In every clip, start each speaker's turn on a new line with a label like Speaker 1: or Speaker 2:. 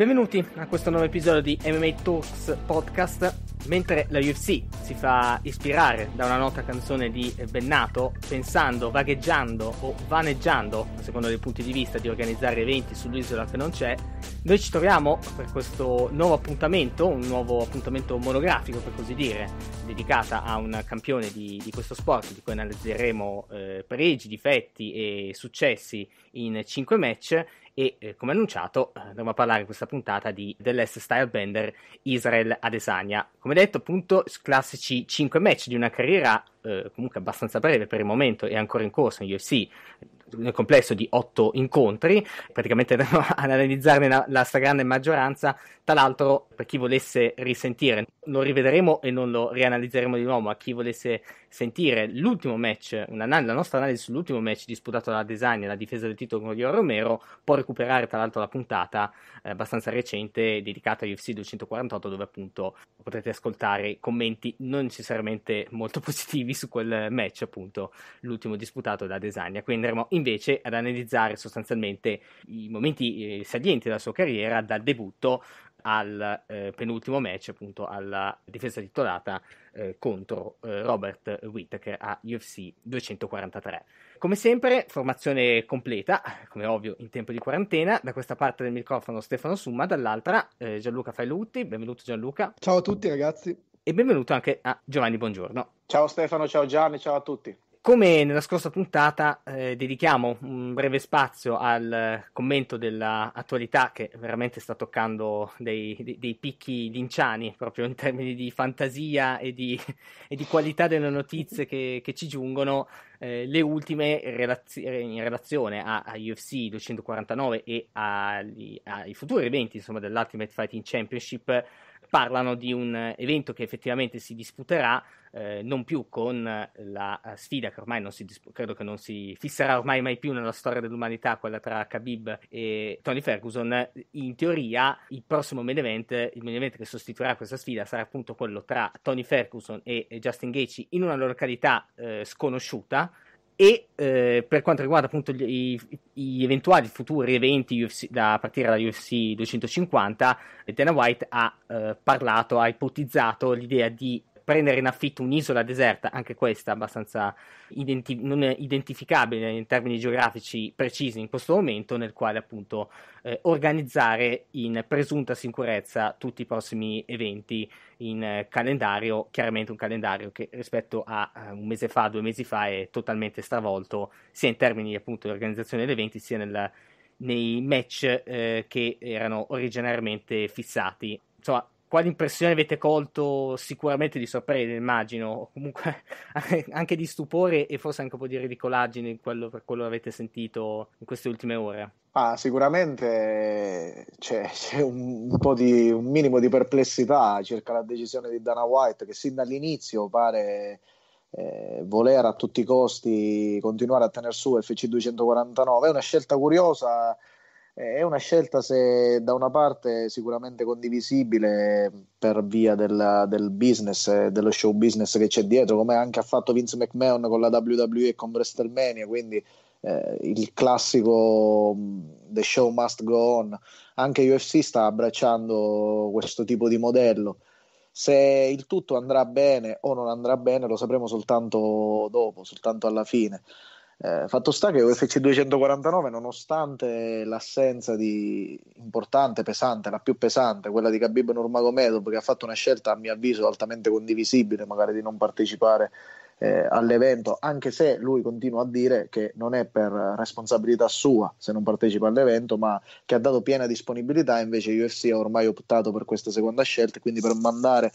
Speaker 1: Benvenuti a questo nuovo episodio di MMA Talks Podcast. Mentre la UFC si fa ispirare da una nota canzone di Bennato, pensando, vagheggiando o vaneggiando, a seconda dei punti di vista, di organizzare eventi sull'isola che non c'è, noi ci troviamo per questo nuovo appuntamento, un nuovo appuntamento monografico per così dire, dedicata a un campione di, di questo sport di cui analizzeremo eh, pregi, difetti e successi in 5 match e eh, come annunciato eh, andremo a parlare in questa puntata di dell'Est Style Bender Israel Adesanya. Come detto appunto classici 5 match di una carriera eh, comunque abbastanza breve per il momento e ancora in corso in UFC nel complesso di otto incontri, praticamente andremo ad analizzarne la, la stragrande maggioranza, tra l'altro per chi volesse risentire lo rivedremo e non lo rianalizzeremo di nuovo, ma chi volesse sentire l'ultimo match, una, la nostra analisi sull'ultimo match disputato dalla Design e la difesa del titolo con Dio Romero, può recuperare tra l'altro la puntata eh, abbastanza recente dedicata a UFC 248 dove appunto potete ascoltare commenti non necessariamente molto positivi su quel match, appunto l'ultimo disputato da Design. Qui andremo invece ad analizzare sostanzialmente i momenti eh, salienti della sua carriera dal debutto al eh, penultimo match, appunto alla difesa titolata eh, contro eh, Robert Whittaker a UFC 243. Come sempre, formazione completa, come ovvio in tempo di quarantena, da questa parte del microfono Stefano Summa, dall'altra eh, Gianluca Failutti, benvenuto Gianluca. Ciao a tutti ragazzi. E benvenuto anche a Giovanni Buongiorno.
Speaker 2: Ciao Stefano, ciao Gianni, ciao a tutti
Speaker 1: come nella scorsa puntata eh, dedichiamo un breve spazio al commento dell'attualità che veramente sta toccando dei, dei, dei, picchi linciani proprio in termini di fantasia e di, e di qualità delle notizie che, che ci giungono, eh, le ultime relaz- in relazione a, a, UFC 249 e agli, ai futuri eventi insomma, dell'Ultimate Fighting Championship parlano di un eh, evento che effettivamente si disputerà eh, non più con eh, la eh, sfida che ormai non si disp- credo che non si fisserà ormai mai più nella storia dell'umanità, quella tra Khabib e Tony Ferguson. In teoria, il prossimo main event, il main event che sostituirà questa sfida sarà appunto quello tra Tony Ferguson e Justin Gaethje in una località eh, sconosciuta e eh, per quanto riguarda appunto gli, i, gli eventuali futuri eventi UFC, da partire da UFC 250, Dana White ha eh, parlato, ha ipotizzato l'idea di prendere in affitto un'isola deserta, anche questa abbastanza identi- non identificabile in termini geografici precisi in questo momento, nel quale appunto eh, organizzare in presunta sicurezza tutti i prossimi eventi in eh, calendario, chiaramente un calendario che rispetto a eh, un mese fa, due mesi fa è totalmente stravolto, sia in termini appunto di organizzazione degli eventi, sia nel, nei match eh, che erano originariamente fissati. Insomma, quale impressione avete colto sicuramente di sorpresa, immagino, comunque anche di stupore e forse anche un po' di ridicolaggine quello, per quello che avete sentito in queste ultime ore?
Speaker 2: Ah, sicuramente c'è, c'è un, un, di, un, minimo di perplessità circa la decisione di Dana White che sin dall'inizio pare eh, voler a tutti i costi continuare a tenere su FC249. È una scelta curiosa è una scelta se da una parte sicuramente condivisibile per via del, del business, eh, dello show business che c'è dietro, come anche ha fatto Vince McMahon con la WWE e con WrestleMania, quindi eh, il classico mm, The Show Must Go On. Anche UFC sta abbracciando questo tipo di modello. Se il tutto andrà bene o non andrà bene lo sapremo soltanto dopo, soltanto alla fine. Eh, fatto sta che UFC 249, nonostante l'assenza di importante, pesante, la più pesante, quella di Khabib Nurmagomedov, che ha fatto una scelta a mio avviso altamente condivisibile, magari di non partecipare eh, all'evento, anche se lui continua a dire che non è per responsabilità sua se non partecipa all'evento, ma che ha dato piena disponibilità, invece UFC ha ormai optato per questa seconda scelta, quindi per mandare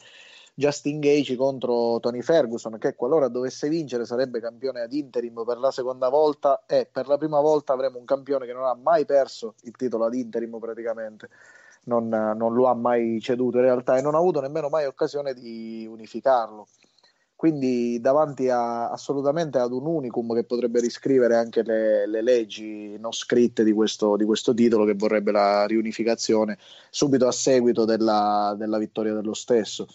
Speaker 2: Justin Gage contro Tony Ferguson, che qualora dovesse vincere sarebbe campione ad interim per la seconda volta e per la prima volta avremo un campione che non ha mai perso il titolo ad interim praticamente. Non, non lo ha mai ceduto in realtà e non ha avuto nemmeno mai occasione di unificarlo quindi davanti a, assolutamente ad un unicum che potrebbe riscrivere anche le, le leggi non scritte di questo, di questo, titolo che vorrebbe la riunificazione subito a seguito della, della vittoria dello stesso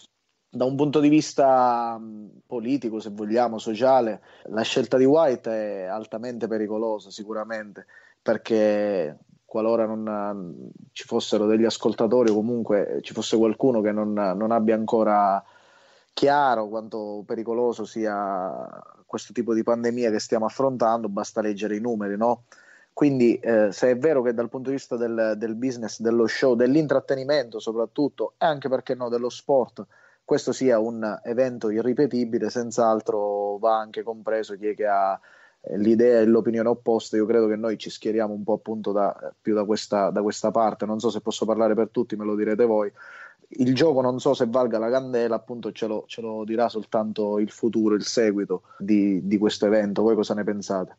Speaker 2: da un punto di vista mm, politico, se vogliamo, sociale, la scelta di White è altamente pericolosa sicuramente, perché qualora non mm, ci fossero degli ascoltatori o comunque ci fosse qualcuno che non, non abbia ancora chiaro quanto pericoloso sia questo tipo di pandemia che stiamo affrontando, basta leggere i numeri, no? Quindi eh, se è vero che dal punto di vista del, del business, dello show, dell'intrattenimento soprattutto, e anche perché no, dello sport, questo sia un evento irripetibile, senz'altro va anche compreso chi è che ha eh, l'idea e l'opinione opposta. Io credo che noi ci schieriamo un po' appunto da, più da questa, da questa parte. Non so se posso parlare per tutti, me lo direte voi. Il gioco non so se valga la candela, appunto ce lo, ce lo dirà soltanto il futuro, il seguito di, di questo evento. Voi cosa ne pensate?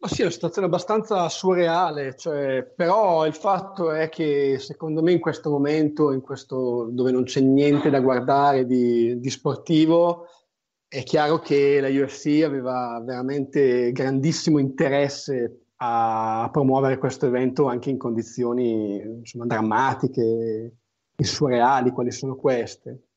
Speaker 3: Ma sì, è una situazione abbastanza surreale, cioè, però il fatto è che secondo me in questo momento, in questo, dove non c'è niente da guardare di, di, sportivo, è chiaro che la UFC aveva veramente grandissimo interesse a promuovere questo evento anche in condizioni insomma, drammatiche e surreali, quali sono queste.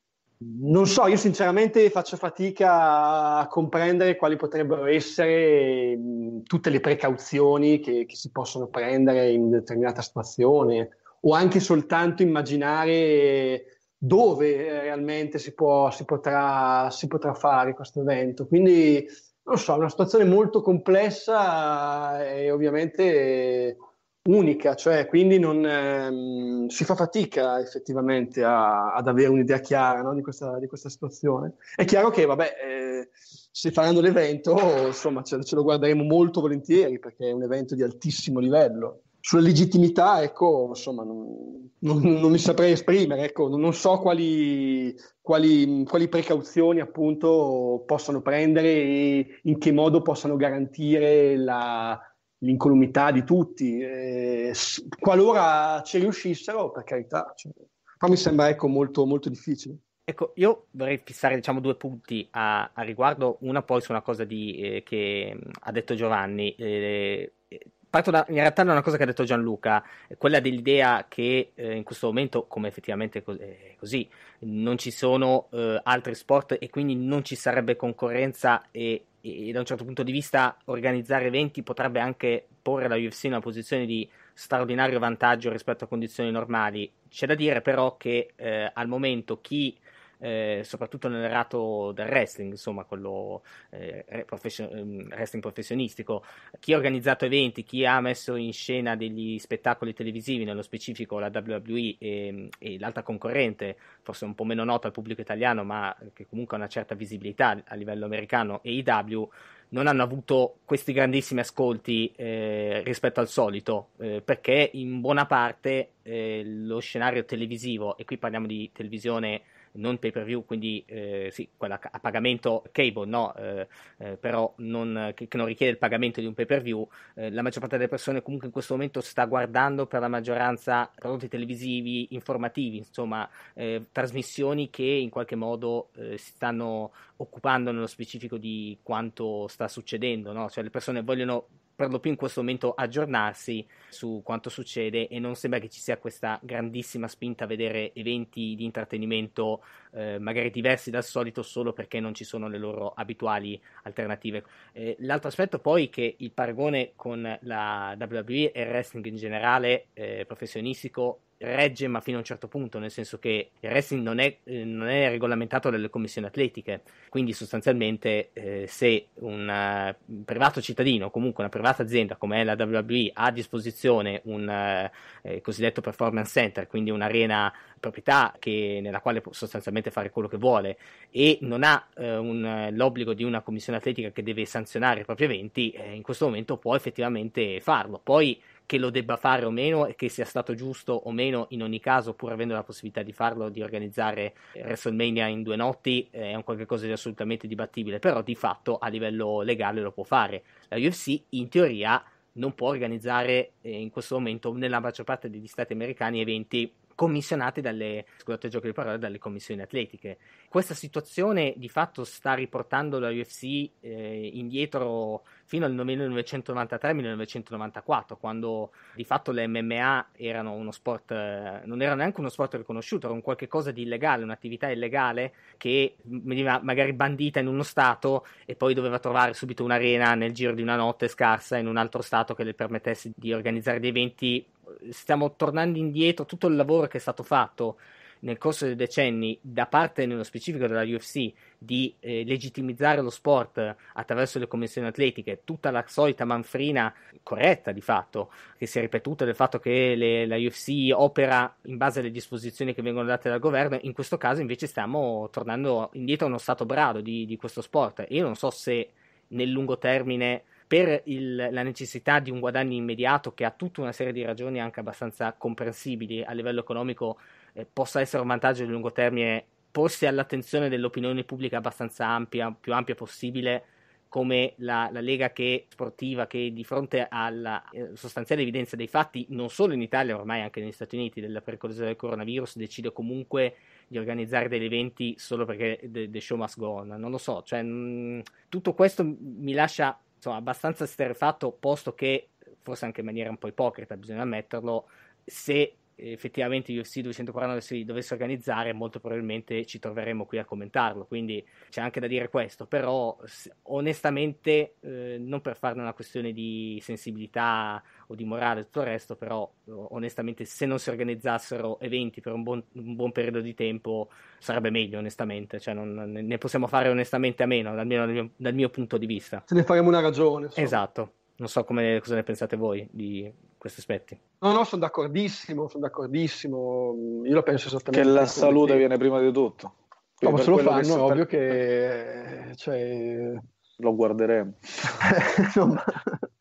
Speaker 3: Non so, io sinceramente faccio fatica a comprendere quali potrebbero essere mm, tutte le precauzioni che, che si possono prendere in determinata situazione o anche soltanto immaginare dove eh, realmente si, può, si, potrà, si potrà fare questo evento. Quindi, non so, è una situazione molto complessa eh, e ovviamente unica, cioè quindi non, ehm, si fa fatica effettivamente a, ad avere un'idea chiara no, di, questa, di, questa, situazione. È chiaro che, vabbè, eh, se faranno l'evento, insomma, ce, ce, lo guarderemo molto volentieri perché è un evento di altissimo livello. Sulla legittimità, ecco, insomma, non, non, non mi saprei esprimere, ecco, non so quali, quali, quali precauzioni appunto possano prendere e in che modo possano garantire la, l'incolumità di tutti, eh, qualora ci riuscissero, per carità, cioè, però mi sembra ecco, molto, molto difficile.
Speaker 1: Ecco, io vorrei fissare diciamo, due punti a, a riguardo, una poi su una cosa di, eh, che mm, ha detto Giovanni. Eh, eh, parto da, in realtà da una cosa che ha detto Gianluca, eh, quella dell'idea che eh, in questo momento, come effettivamente è così, non ci sono eh, altri sport e quindi non ci sarebbe concorrenza e e da un certo punto di vista organizzare eventi potrebbe anche porre la UFC in una posizione di straordinario vantaggio rispetto a condizioni normali. C'è da dire però che eh, al momento chi eh, soprattutto nel rato del wrestling, insomma, quello eh, profession- ehm, wrestling professionistico. Chi ha organizzato eventi, chi ha messo in scena degli spettacoli televisivi, nello specifico la WWE e, ehm, e l'altra concorrente, forse un po' meno nota al pubblico italiano, ma che comunque ha una certa visibilità a livello americano, e IW non hanno avuto questi grandissimi ascolti eh, rispetto al solito, eh, perché in buona parte eh, lo scenario televisivo, e qui parliamo di televisione non pay per view, quindi eh, sì, quella a pagamento cable, no, eh, eh, però non, che, che, non richiede il pagamento di un pay per view, eh, la maggior parte delle persone comunque in questo momento sta guardando per la maggioranza prodotti televisivi, informativi, insomma, eh, trasmissioni che in qualche modo si stanno occupando nello specifico di quanto sta succedendo, no? cioè le persone vogliono per lo più in questo momento aggiornarsi su quanto succede e non sembra che ci sia questa grandissima spinta a vedere eventi di intrattenimento eh, magari diversi dal solito solo perché non ci sono le loro abituali alternative. Eh, l'altro aspetto poi è che il paragone con la WWE e il wrestling in generale eh, professionistico regge ma fino a un certo punto, nel senso che il wrestling non è, eh, non è regolamentato dalle commissioni atletiche, quindi sostanzialmente eh, se una, un eh, privato cittadino o comunque una privata azienda come è la WWE ha a disposizione un eh, eh, cosiddetto performance center, quindi un'arena proprietà che, nella quale può sostanzialmente fare quello che vuole e non ha eh, un, l'obbligo di una commissione atletica che deve sanzionare i propri eventi, eh, in questo momento può effettivamente farlo. Poi che lo debba fare o meno e che sia stato giusto o meno, in ogni caso, pur avendo la possibilità di farlo, di organizzare WrestleMania in due notti, eh, è un qualcosa di assolutamente dibattibile, però di fatto a livello legale lo può fare. La UFC in teoria non può organizzare eh, in questo momento nella maggior parte degli stati americani eventi commissionate dalle, scusate gioco di parole, dalle commissioni atletiche. Questa situazione di fatto sta riportando la UFC eh, indietro fino al 1993-1994, quando di fatto le MMA erano uno sport, eh, non era neanche uno sport riconosciuto, era un qualche cosa di illegale, un'attività illegale che veniva magari bandita in uno stato e poi doveva trovare subito un'arena nel giro di una notte scarsa in un altro stato che le permettesse di organizzare dei eventi. Stiamo tornando indietro, tutto il lavoro che è stato fatto nel corso dei decenni da parte nello specifico della UFC di eh, legittimizzare lo sport attraverso le commissioni atletiche, tutta la solita manfrina corretta di fatto che si è ripetuta del fatto che le, la UFC opera in base alle disposizioni che vengono date dal governo, in questo caso invece stiamo tornando indietro a uno stato brado di, di questo sport. Io non so se nel lungo termine per il, la necessità di un guadagno immediato che ha tutta una serie di ragioni anche abbastanza comprensibili a livello economico eh, possa essere un vantaggio di lungo termine porsi all'attenzione dell'opinione pubblica abbastanza ampia, più ampia possibile, come la, la Lega che, sportiva che di fronte alla eh, sostanziale evidenza dei fatti, non solo in Italia, ormai anche negli Stati Uniti, della pericolosità del coronavirus, decide comunque di organizzare degli eventi solo perché the, the show must go on. Non lo so, cioè, mh, mm, tutto questo mi lascia insomma, abbastanza sterefatto, posto che, forse anche in maniera un po' ipocrita, bisogna ammetterlo, se effettivamente UFC 249 si dovesse organizzare, molto probabilmente ci troveremo qui a commentarlo. Quindi c'è anche da dire questo. Però, onestamente, eh, non per farne una questione di sensibilità o di morale e tutto il resto, però onestamente se non si organizzassero eventi per un buon, un buon periodo di tempo sarebbe meglio, onestamente. Cioè, non, ne possiamo fare onestamente a meno, almeno dal mio, dal mio punto di vista. Se ne faremo una ragione. So. Esatto. Non so come, cosa ne pensate voi di questi aspetti. No, no, sono d'accordissimo,
Speaker 3: sono d'accordissimo. Io lo penso esattamente. Che la salute te. viene prima
Speaker 1: di tutto. No,
Speaker 3: ma se lo fanno è ovvio che... Cioè... Lo guarderemo. Insomma...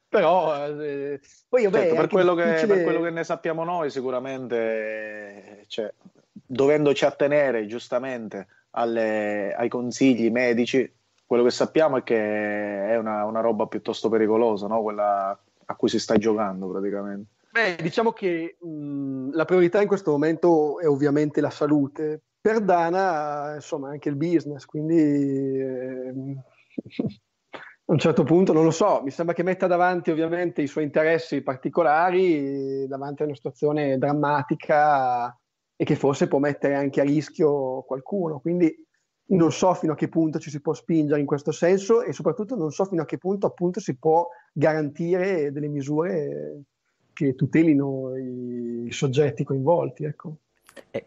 Speaker 3: Però eh, poi, vabbè, certo, per, quello che, difficile... per, quello che,
Speaker 2: ne sappiamo noi, sicuramente, cioè, dovendoci attenere giustamente alle, ai consigli medici, quello che sappiamo è che è una, una roba piuttosto pericolosa, no? quella a cui si sta giocando praticamente.
Speaker 3: Beh, diciamo che mh, la priorità in questo momento è ovviamente la salute. Per Dana, insomma, anche il business, quindi eh, a un certo punto non lo so, mi sembra che metta davanti ovviamente i suoi interessi particolari davanti a una situazione drammatica e che forse può mettere anche a rischio qualcuno. Quindi non so fino a che punto ci si può spingere in questo senso e soprattutto non so fino a che punto appunto si può garantire delle misure che tutelino i soggetti coinvolti. Ecco.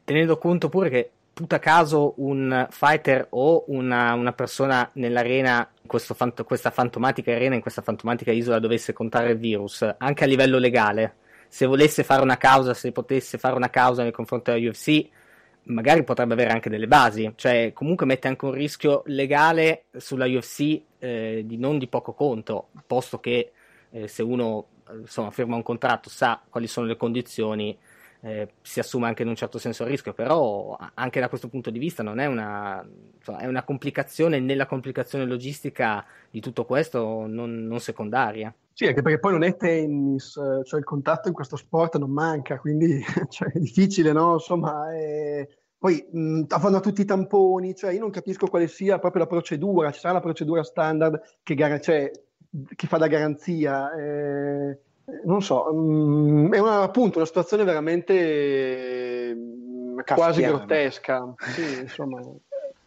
Speaker 1: tenendo conto pure che a caso un fighter o una, una persona nell'arena, fant- questa fantomatica arena, in questa fantomatica isola dovesse contare il virus, anche a livello legale, se volesse fare una causa, se potesse fare una causa nei confronti della UFC, magari potrebbe avere anche delle basi, cioè comunque mette anche un rischio legale sulla UFC eh, di non di poco conto, posto che eh, se uno insomma, firma un contratto sa quali sono le condizioni, eh, si assume anche in un certo senso il rischio, però anche da questo punto di vista non è una, insomma, è una complicazione nella complicazione logistica di tutto questo non, non secondaria. Sì,
Speaker 3: anche perché poi non è tennis, eh, cioè il contatto in questo sport non manca, quindi cioè, è difficile, no? Insomma, è... poi mh, mm, fanno tutti i tamponi, cioè io non capisco quale sia proprio la procedura, ci sarà la procedura standard che, gar- cioè, che fa da garanzia. Eh, non so, mh, mm, è una, appunto una situazione veramente Castiano. Mm, quasi grottesca. Sì, insomma.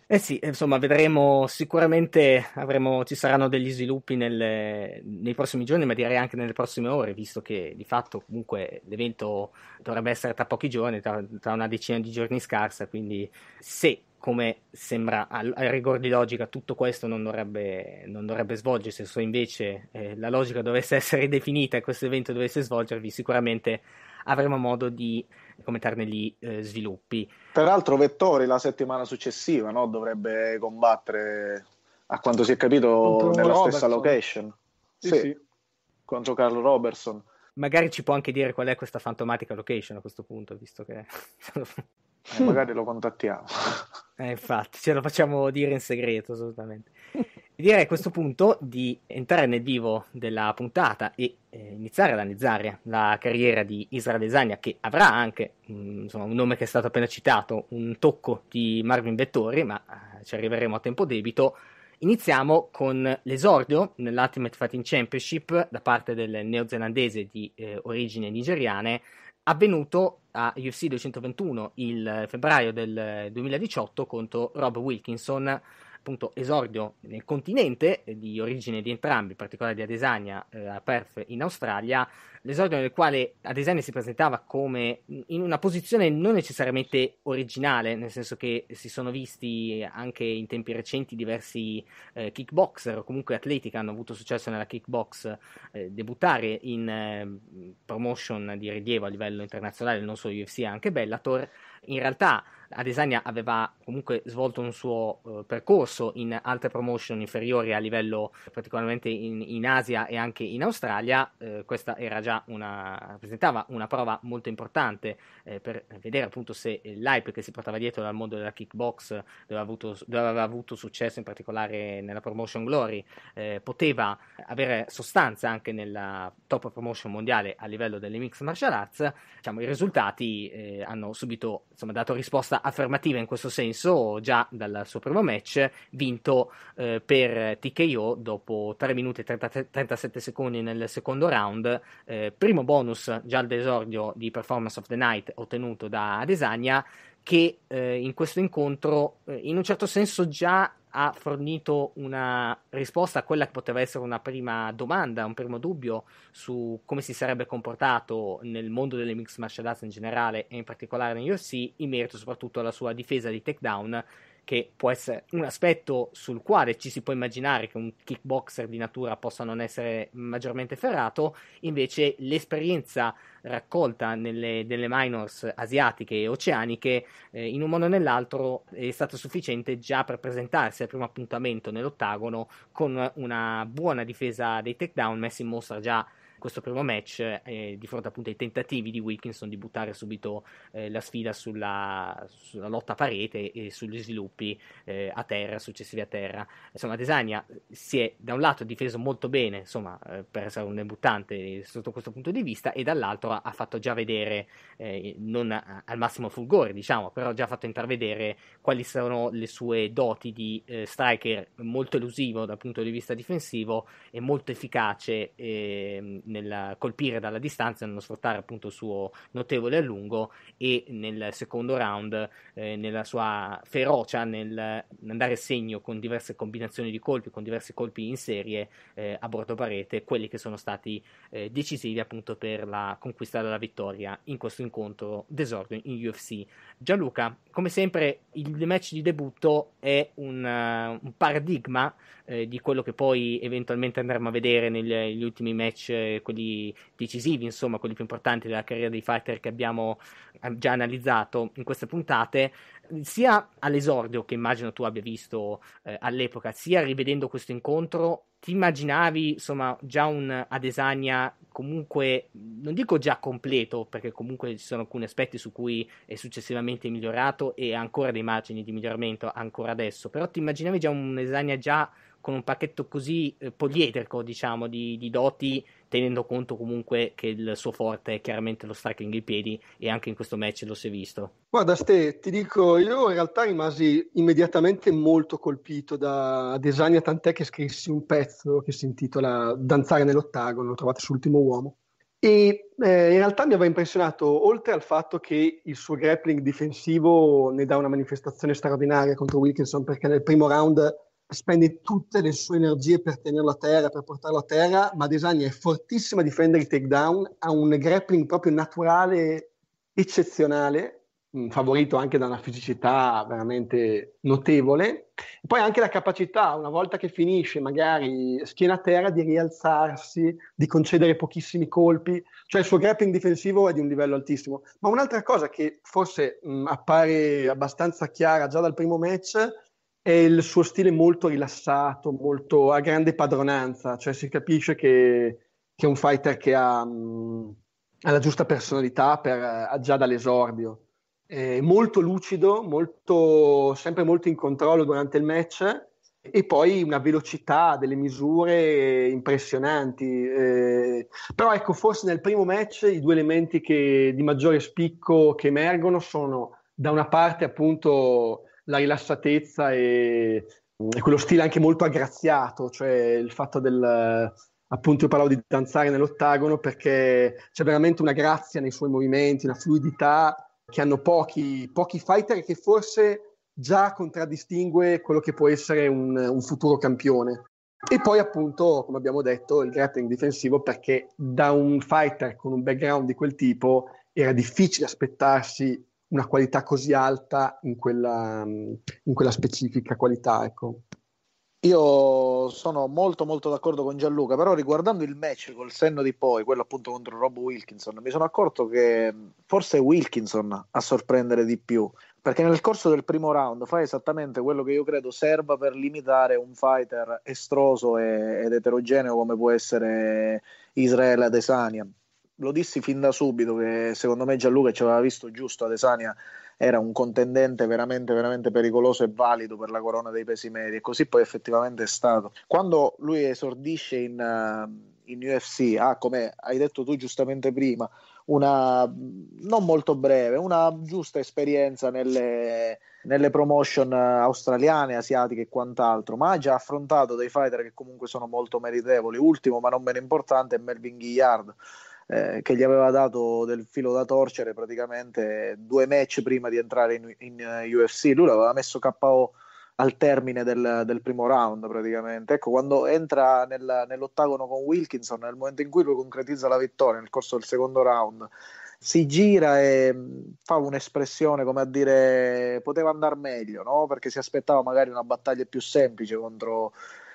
Speaker 1: Eh sì, insomma, vedremo sicuramente, avremo, ci saranno degli sviluppi nelle, nei prossimi giorni, ma direi anche nelle prossime ore, visto che di fatto comunque l'evento dovrebbe essere tra pochi giorni, tra, tra una decina di giorni scarsa, quindi se come sembra al, al rigor di logica tutto questo non dovrebbe, non dovrebbe svolgersi, se invece eh, la logica dovesse essere definita e questo evento dovesse svolgervi, sicuramente avremo modo di e commentarne gli eh, sviluppi.
Speaker 2: Peraltro Vettori la settimana successiva no? dovrebbe combattere, a quanto si è capito, contro nella Robertson. stessa location. Sì, sì, sì. Contro Carlo Robertson.
Speaker 1: Magari ci può anche dire qual è questa fantomatica location a questo punto, visto che... eh, magari lo contattiamo. Eh, infatti, ce lo facciamo dire in segreto, assolutamente. Direi a questo punto di entrare nel vivo della puntata e eh, iniziare ad analizzare la carriera di Israel Desagna, che avrà anche mh, mm, insomma, un nome che è stato appena citato, un tocco di Marvin Vettori, ma eh, ci arriveremo a tempo debito. Iniziamo con l'esordio nell'Ultimate Fighting Championship da parte del neozelandese di eh, origine nigeriane, avvenuto a UFC 221 il febbraio del 2018 eh, contro Rob Wilkinson appunto esordio nel continente eh, di origine di entrambi, in particolare di Adesania eh, a Perth in Australia, l'esordio nel quale Adesania si presentava come in una posizione non necessariamente originale, nel senso che si sono visti anche in tempi recenti diversi eh, kickboxer o comunque atleti che hanno avuto successo nella kickbox eh, debuttare in ehm, promotion di rilievo a livello internazionale, non solo UFC, anche Bellator. In realtà Adesanya aveva comunque svolto un suo eh, percorso in altre promotion inferiori a livello particolarmente in, in Asia e anche in Australia, eh, questa era già una, rappresentava una prova molto importante eh, per vedere appunto se l'hype che si portava dietro dal mondo della kickbox, dove aveva avuto, dove aveva avuto successo in particolare nella promotion Glory, eh, poteva avere sostanza anche nella top promotion mondiale a livello delle mix martial arts, diciamo, i risultati eh, hanno subito insomma, dato risposta risposta affermativa in questo senso già dal suo primo match, vinto eh, per TKO dopo 3 minuti e 30, 37 secondi nel secondo round, eh, primo bonus già al desordio di Performance of the Night ottenuto da Adesanya che eh, in questo incontro eh, in un certo senso già ha fornito una risposta a quella che poteva essere una prima domanda, un primo dubbio su come si sarebbe comportato nel mondo delle mix martial arts in generale e in particolare negli UFC in merito soprattutto alla sua difesa di takedown che può essere un aspetto sul quale ci si può immaginare che un kickboxer di natura possa non essere maggiormente ferrato, invece l'esperienza raccolta nelle, nelle minors asiatiche e oceaniche eh, in un modo o nell'altro è stata sufficiente già per presentarsi al primo appuntamento nell'ottagono con una buona difesa dei takedown messi in mostra già questo primo match eh, di fronte appunto ai tentativi di Wilkinson di buttare subito eh, la sfida sulla, sulla, lotta a parete e sugli sviluppi eh, a terra, successivi a terra. Insomma, Desania si è da un lato difeso molto bene, insomma, eh, per essere un debuttante sotto questo punto di vista e dall'altro ha fatto già vedere eh, non a, al massimo fulgore, diciamo, però ha già fatto intravedere quali sono le sue doti di eh, striker molto elusivo dal punto di vista difensivo e molto efficace eh, nel colpire dalla distanza, nello sfruttare appunto il suo notevole allungo e nel secondo round eh, nella sua ferocia nel andare segno con diverse combinazioni di colpi, con diversi colpi in serie eh, a bordo parete, quelli che sono stati eh, decisivi appunto per la conquista della vittoria in questo incontro d'esordio in UFC. Gianluca, come sempre il match di debutto è un, uh, un paradigma eh, di quello che poi eventualmente andremo a vedere negli, negli ultimi match eh, quelli decisivi, insomma, quelli più importanti della carriera dei fighter che abbiamo eh, già analizzato in queste puntate, sia all'esordio che immagino tu abbia visto eh, all'epoca, sia rivedendo questo incontro, ti immaginavi insomma già un Adesanya comunque, non dico già completo, perché comunque ci sono alcuni aspetti su cui è successivamente migliorato e ha ancora dei margini di miglioramento ancora adesso, però ti immaginavi già un Adesanya già con un pacchetto così eh, poliedrico, diciamo, di, di, doti, tenendo conto comunque che il suo forte è chiaramente lo striking ai piedi e anche in questo match lo si è visto.
Speaker 3: Guarda Ste, ti dico, io in realtà rimasi immediatamente molto colpito da Desania, tant'è che scrissi un pezzo che si intitola Danzare nell'ottagono, lo trovate sull'ultimo uomo. E eh, in realtà mi aveva impressionato, oltre al fatto che il suo grappling difensivo ne dà una manifestazione straordinaria contro Wilkinson, perché nel primo round spende tutte le sue energie per tenerlo a terra, per portarlo a terra, ma Desagna è fortissimo a difendere i takedown, ha un grappling proprio naturale, eccezionale, mm, favorito anche da una fisicità veramente notevole, e poi anche la capacità, una volta che finisce magari schiena a terra, di rialzarsi, di concedere pochissimi colpi, cioè il suo grappling difensivo è di un livello altissimo. Ma un'altra cosa che forse mh, mm, appare abbastanza chiara già dal primo match è il suo stile molto rilassato, molto a grande padronanza, cioè si capisce che, che è un fighter che ha, mh, ha la giusta personalità per, eh, già dall'esordio. È molto lucido, molto, sempre molto in controllo durante il match e poi una velocità, delle misure impressionanti. Eh, però ecco, forse nel primo match i due elementi che, di maggiore spicco che emergono sono da una parte appunto la rilassatezza e, mm, e quello stile anche molto aggraziato, cioè il fatto del appunto io parlavo di danzare nell'ottagono perché c'è veramente una grazia nei suoi movimenti, una fluidità che hanno pochi, pochi fighter che forse già contraddistingue quello che può essere un, un futuro campione. E poi appunto, come abbiamo detto, il grappling difensivo perché da un fighter con un background di quel tipo era difficile aspettarsi una qualità così alta in quella, in quella specifica qualità. Ecco.
Speaker 2: Io sono molto molto d'accordo con Gianluca, però riguardando il match col senno di poi, quello appunto contro Rob Wilkinson, mi sono accorto che forse è Wilkinson a sorprendere di più, perché nel corso del primo round fa esattamente quello che io credo serva per limitare un fighter estroso ed eterogeneo come può essere Israele Adesanya lo dissi fin da subito che secondo me Gianluca ci aveva visto giusto Adesania era un contendente veramente, veramente pericoloso e valido per la corona dei pesi medi e così poi effettivamente è stato. Quando lui esordisce in, uh, in UFC ha, ah, come hai detto tu giustamente prima, una mm, non molto breve, una giusta esperienza nelle, nelle promotion australiane, asiatiche e quant'altro, ma ha già affrontato dei fighter che comunque sono molto meritevoli. Ultimo, ma non meno importante, è Melvin Guillard, eh, che gli aveva dato del filo da torcere praticamente due match prima di entrare in, in eh, UFC. Lui l'aveva messo KO al termine del, del, primo round praticamente. Ecco, quando entra nel, nell'ottagono con Wilkinson, nel momento in cui lui concretizza la vittoria nel corso del secondo round, si gira e mm, fa un'espressione come a dire poteva andare meglio, no? perché si aspettava magari una battaglia più semplice contro,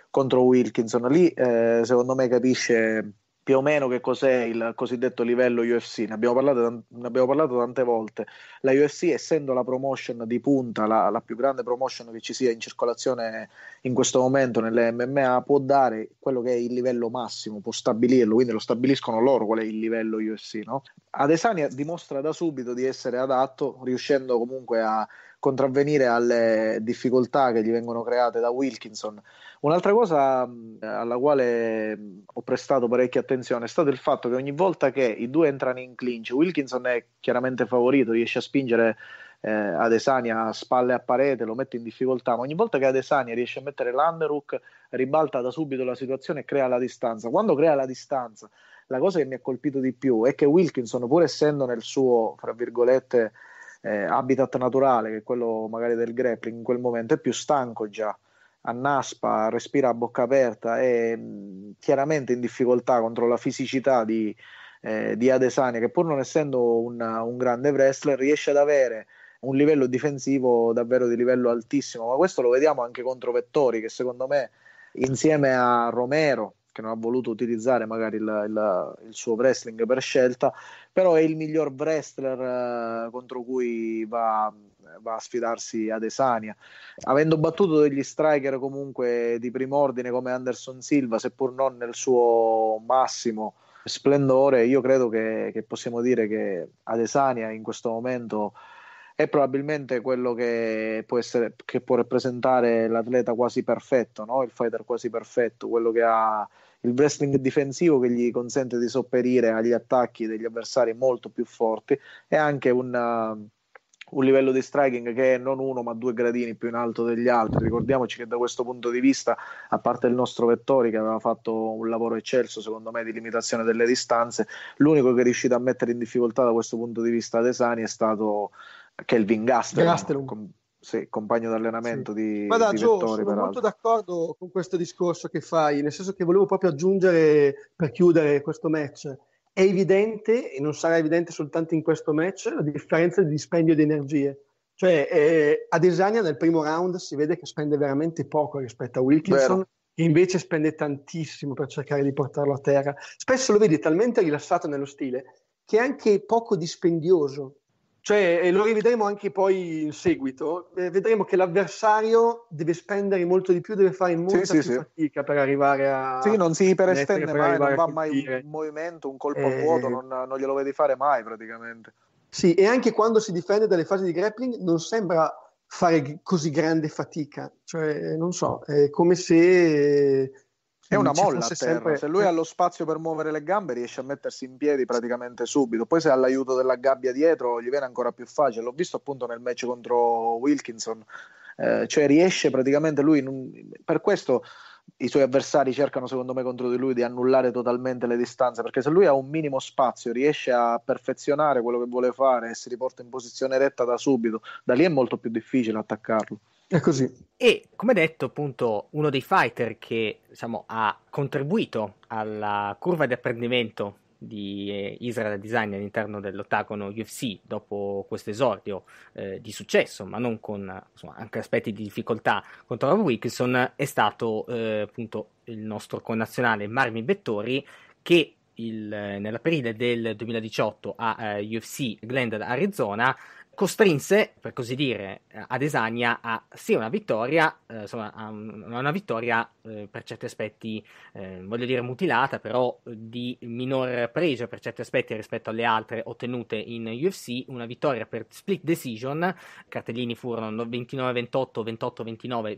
Speaker 2: contro Wilkinson. Lì eh, secondo me capisce più o meno che cos'è il cosiddetto livello UFC, ne abbiamo parlato, ne abbiamo parlato tante volte. La UFC, essendo la promotion di punta, la, la, più grande promotion che ci sia in circolazione in questo momento nelle MMA, può dare quello che è il livello massimo, può stabilirlo, quindi lo stabiliscono loro qual è il livello UFC. No? Adesania dimostra da subito di essere adatto, riuscendo comunque a contravvenire alle difficoltà che gli vengono create da Wilkinson. Un'altra cosa alla quale ho prestato parecchia attenzione è stato il fatto che ogni volta che i due entrano in clinch, Wilkinson è chiaramente favorito, riesce a spingere eh, Adesania a spalle a parete, lo mette in difficoltà, ma ogni volta che Adesania riesce a mettere l'underhook ribalta da subito la situazione e crea la distanza. Quando crea la distanza, la cosa che mi ha colpito di più è che Wilkinson, pur essendo nel suo, fra virgolette, eh, habitat naturale, che è quello magari del grappling, in quel momento è più stanco già, annaspa, respira a bocca aperta, è mm, chiaramente in difficoltà contro la fisicità di, eh, di Adesanya, che pur non essendo un, un grande wrestler riesce ad avere un livello difensivo davvero di livello altissimo, ma questo lo vediamo anche contro Vettori che secondo me insieme a Romero che non ha voluto utilizzare magari il, il, il suo wrestling per scelta, però è il miglior wrestler eh, contro cui va, va, a sfidarsi Adesania. Avendo battuto degli striker comunque di primo ordine come Anderson Silva, seppur non nel suo massimo splendore, io credo che, che possiamo dire che Adesania in questo momento è probabilmente quello che può, essere, che può rappresentare l'atleta quasi perfetto, no? il fighter quasi perfetto, quello che ha il wrestling difensivo che gli consente di sopperire agli attacchi degli avversari molto più forti e anche un, uh, un, livello di striking che è non uno ma due gradini più in alto degli altri. Ricordiamoci che da questo punto di vista, a parte il nostro Vettori che aveva fatto un lavoro eccelso secondo me di limitazione delle distanze, l'unico che è riuscito a mettere in difficoltà da questo punto di vista Desani è stato Kelvin Gastelum, Gastelum. Com- sì, compagno d'allenamento sì. di, Guarda, di Gio, Vettori. Sono molto
Speaker 3: d'accordo con questo discorso che fai, nel senso che volevo proprio aggiungere per chiudere questo match. È evidente, e non sarà evidente soltanto in questo match, la differenza di dispendio di energie. Cioè, eh, Esania nel primo round si vede che spende veramente poco rispetto a Wilkinson, Vero. che invece spende tantissimo per cercare di portarlo a terra. Spesso lo vedi talmente rilassato nello stile che è anche poco dispendioso cioè, lo rivedremo anche poi in seguito, eh, vedremo che l'avversario deve spendere molto di più, deve fare molta sì, più sì, fatica per arrivare a... Sì, non si iperestende eh, mai, non va
Speaker 2: mai un movimento, un colpo eh... a vuoto, non, non glielo vedi fare mai praticamente.
Speaker 3: Sì, e anche quando si difende dalle fasi di grappling non sembra fare così grande fatica, cioè non so, è come se è una molla a sempre... se lui ha eh.
Speaker 2: lo spazio per muovere le gambe riesce a mettersi in piedi praticamente subito, poi se ha l'aiuto della gabbia dietro gli viene ancora più facile, l'ho visto appunto nel match contro Wilkinson, eh, cioè riesce praticamente lui, un... per questo i suoi avversari cercano secondo me contro di lui di annullare totalmente le distanze, perché se lui ha un minimo spazio riesce a perfezionare quello che vuole fare e si riporta in posizione retta da subito, da lì è molto più difficile attaccarlo. È così. E
Speaker 1: come detto, appunto, uno dei fighter che diciamo, ha contribuito alla curva di apprendimento di eh, Israel Design all'interno dell'ottagono UFC dopo questo esordio eh, di successo, ma non con insomma, anche aspetti di difficoltà contro Rob Wilkinson, è stato eh, appunto il nostro connazionale Marvin Vettori che il, eh, nell'aprile del 2018 a eh, UFC Glendale, Arizona, costrinse, per così dire, Adesanya a sì una vittoria, eh, insomma, a una vittoria eh, per certi aspetti, eh, voglio dire mutilata, però di minor pregio per certi aspetti rispetto alle altre ottenute in UFC, una vittoria per split decision, cartellini furono 29-28,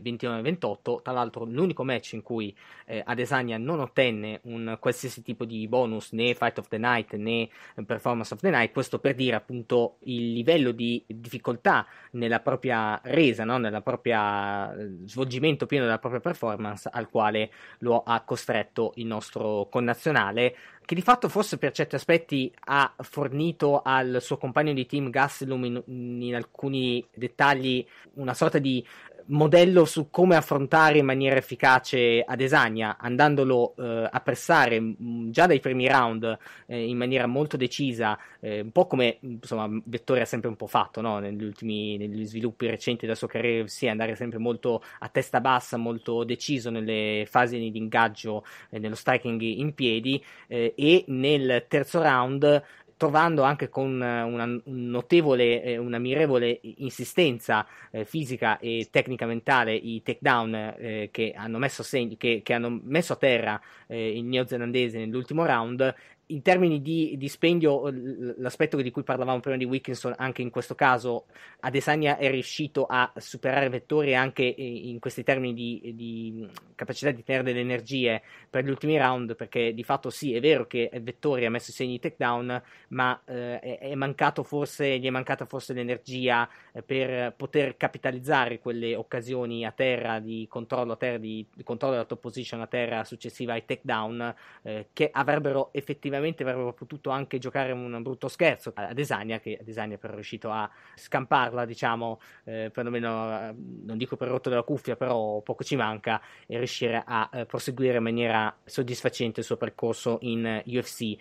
Speaker 1: 28-29, 29-28, tra l'altro l'unico match in cui eh, Adesanya non ottenne un qualsiasi tipo di bonus né Fight of the Night né Performance of the Night, questo per dire appunto il livello di difficoltà nella propria resa, no? nel propria eh, svolgimento pieno della propria performance al quale lo ha costretto il nostro connazionale, che di fatto forse per certi aspetti ha fornito al suo compagno di team Gastelum in, in alcuni dettagli una sorta di modello su come affrontare in maniera efficace Adesanya andandolo eh, a pressare mm, già dai primi round eh, in maniera molto decisa, eh, un po' come insomma, Vettori ha sempre un po' fatto no? negli ultimi negli sviluppi recenti della sua carriera, sì, andare sempre molto a testa bassa, molto deciso nelle fasi di ingaggio, nello striking in piedi eh, e nel terzo round trovando anche con eh, una notevole, eh, una mirevole insistenza eh, fisica e tecnica mentale i takedown eh, che, hanno messo segno, che, che hanno messo a terra eh, il neozelandese nell'ultimo round in termini di dispendio, l'aspetto di cui parlavamo prima di Wilkinson, anche in questo caso Adesanya è riuscito a superare Vettori anche in questi termini di, di, capacità di tenere delle energie per gli ultimi round, perché di fatto sì, è vero che Vettori ha messo i segni di takedown, ma eh, è forse, gli è mancata forse l'energia eh, per poter capitalizzare quelle occasioni a terra di controllo, a terra, di, di controllo della top position a terra successiva ai takedown, eh, che avrebbero effettivamente effettivamente avrebbero potuto anche giocare un brutto scherzo a Desagna, che Desagna però è riuscito a scamparla, diciamo, eh, perlomeno, eh, non dico per rotto della cuffia, però poco ci manca, e riuscire a eh, proseguire in maniera soddisfacente il suo percorso in eh, UFC.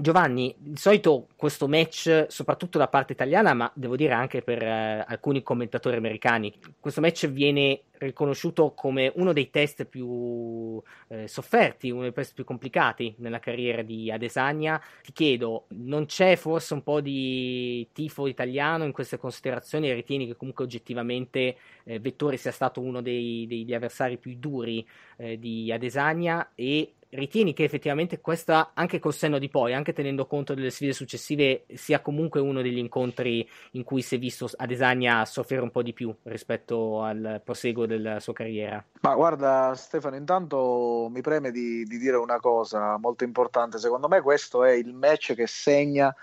Speaker 1: Giovanni, di solito questo match, soprattutto da parte italiana, ma devo dire anche per eh, alcuni commentatori americani, questo match viene riconosciuto come uno dei test più eh, sofferti, uno dei test più complicati nella carriera di Adesania. Ti chiedo, non c'è forse un po' di tifo italiano in queste considerazioni e ritieni che comunque oggettivamente eh, Vettori sia stato uno dei, dei, degli avversari più duri eh, di Adesania e ritieni che effettivamente questa, anche col senno di poi, anche tenendo conto delle sfide successive, sia comunque uno degli incontri in cui si è visto Adesagna soffrire un po' di più rispetto al proseguo della sua carriera?
Speaker 2: Ma guarda Stefano, intanto mi preme di, di dire una cosa molto importante, secondo me questo è il match che segna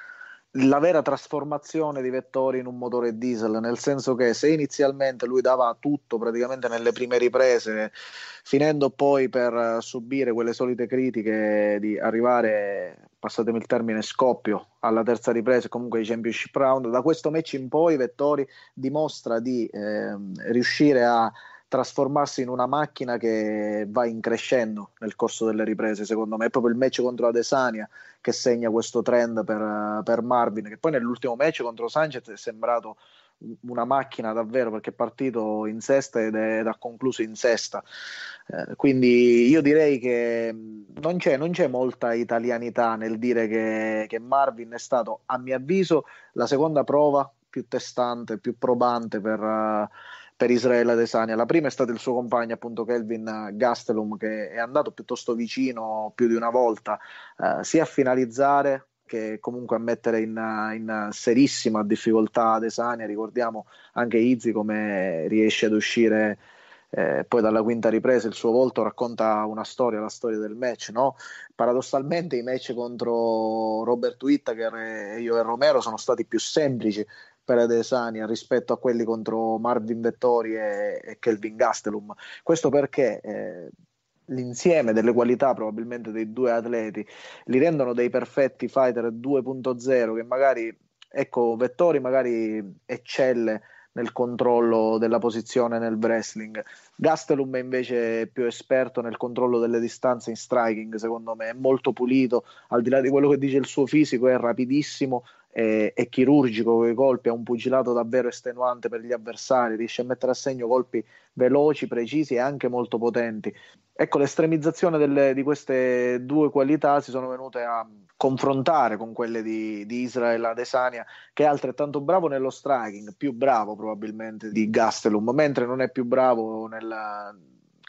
Speaker 2: la vera trasformazione di Vettori in un motore diesel, nel senso che se inizialmente lui dava tutto praticamente nelle prime riprese, finendo poi per eh, subire quelle solite critiche di arrivare, passatemi il termine, scoppio alla terza ripresa, comunque ai championship round, da questo match in poi Vettori dimostra di eh, riuscire a trasformarsi in una macchina che va in crescendo nel corso delle riprese, secondo me. È proprio il match contro Adesania che segna questo trend per, per Marvin, che poi nell'ultimo match contro Sanchez è sembrato una macchina davvero perché è partito in sesta ed, è, ed ha concluso in sesta eh, quindi io direi che non c'è, non c'è, molta italianità nel dire che, che Marvin è stato a mio avviso la seconda prova più testante, più probante per, uh, per Israele Adesanya. La prima è stato il suo compagno, appunto Kelvin eh, Gastelum, che è andato piuttosto vicino più di una volta, eh, sia a finalizzare che comunque a mettere in, eh, in serissima difficoltà Adesanya. Ricordiamo anche Izzy come riesce ad uscire eh, poi dalla quinta ripresa il suo volto racconta una storia, la storia del match. No? Paradossalmente i match contro Robert Whittaker e io e Romero sono stati più semplici per Adesania rispetto a quelli contro Marvin Vettori e, e Kelvin Gastelum. Questo perché eh, l'insieme delle qualità probabilmente dei due atleti li rendono dei perfetti fighter 2.0 che magari, ecco, Vettori magari eccelle nel controllo della posizione nel wrestling. Gastelum è invece più esperto nel controllo delle distanze in striking, secondo me è molto pulito, al di là di quello che dice il suo fisico, è rapidissimo, eh, è chirurgico con i colpi, ha un pugilato davvero estenuante per gli avversari, riesce a mettere a segno colpi veloci, precisi e anche molto potenti. Ecco, l'estremizzazione delle, di queste due qualità si sono venute a confrontare con quelle di, di Israel Adesania, che è altrettanto bravo nello striking, più bravo probabilmente di Gastelum, mentre non è più bravo nel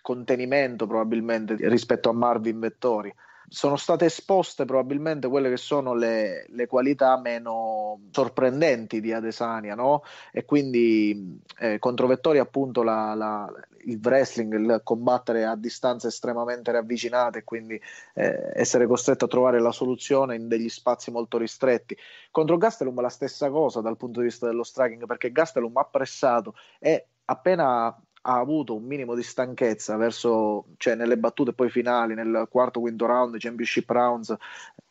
Speaker 2: contenimento probabilmente rispetto a Marvin Vettori sono state esposte probabilmente quelle che sono le, le qualità meno sorprendenti di Adesania, no? E quindi eh, contro Vettori appunto la, la, il wrestling, il combattere a distanze estremamente ravvicinate e quindi eh, essere costretto a trovare la soluzione in degli spazi molto ristretti. Contro Gastelum la stessa cosa dal punto di vista dello striking, perché Gastelum ha pressato e appena ha avuto un minimo di stanchezza verso, cioè nelle battute poi finali, nel quarto, quinto round, championship rounds,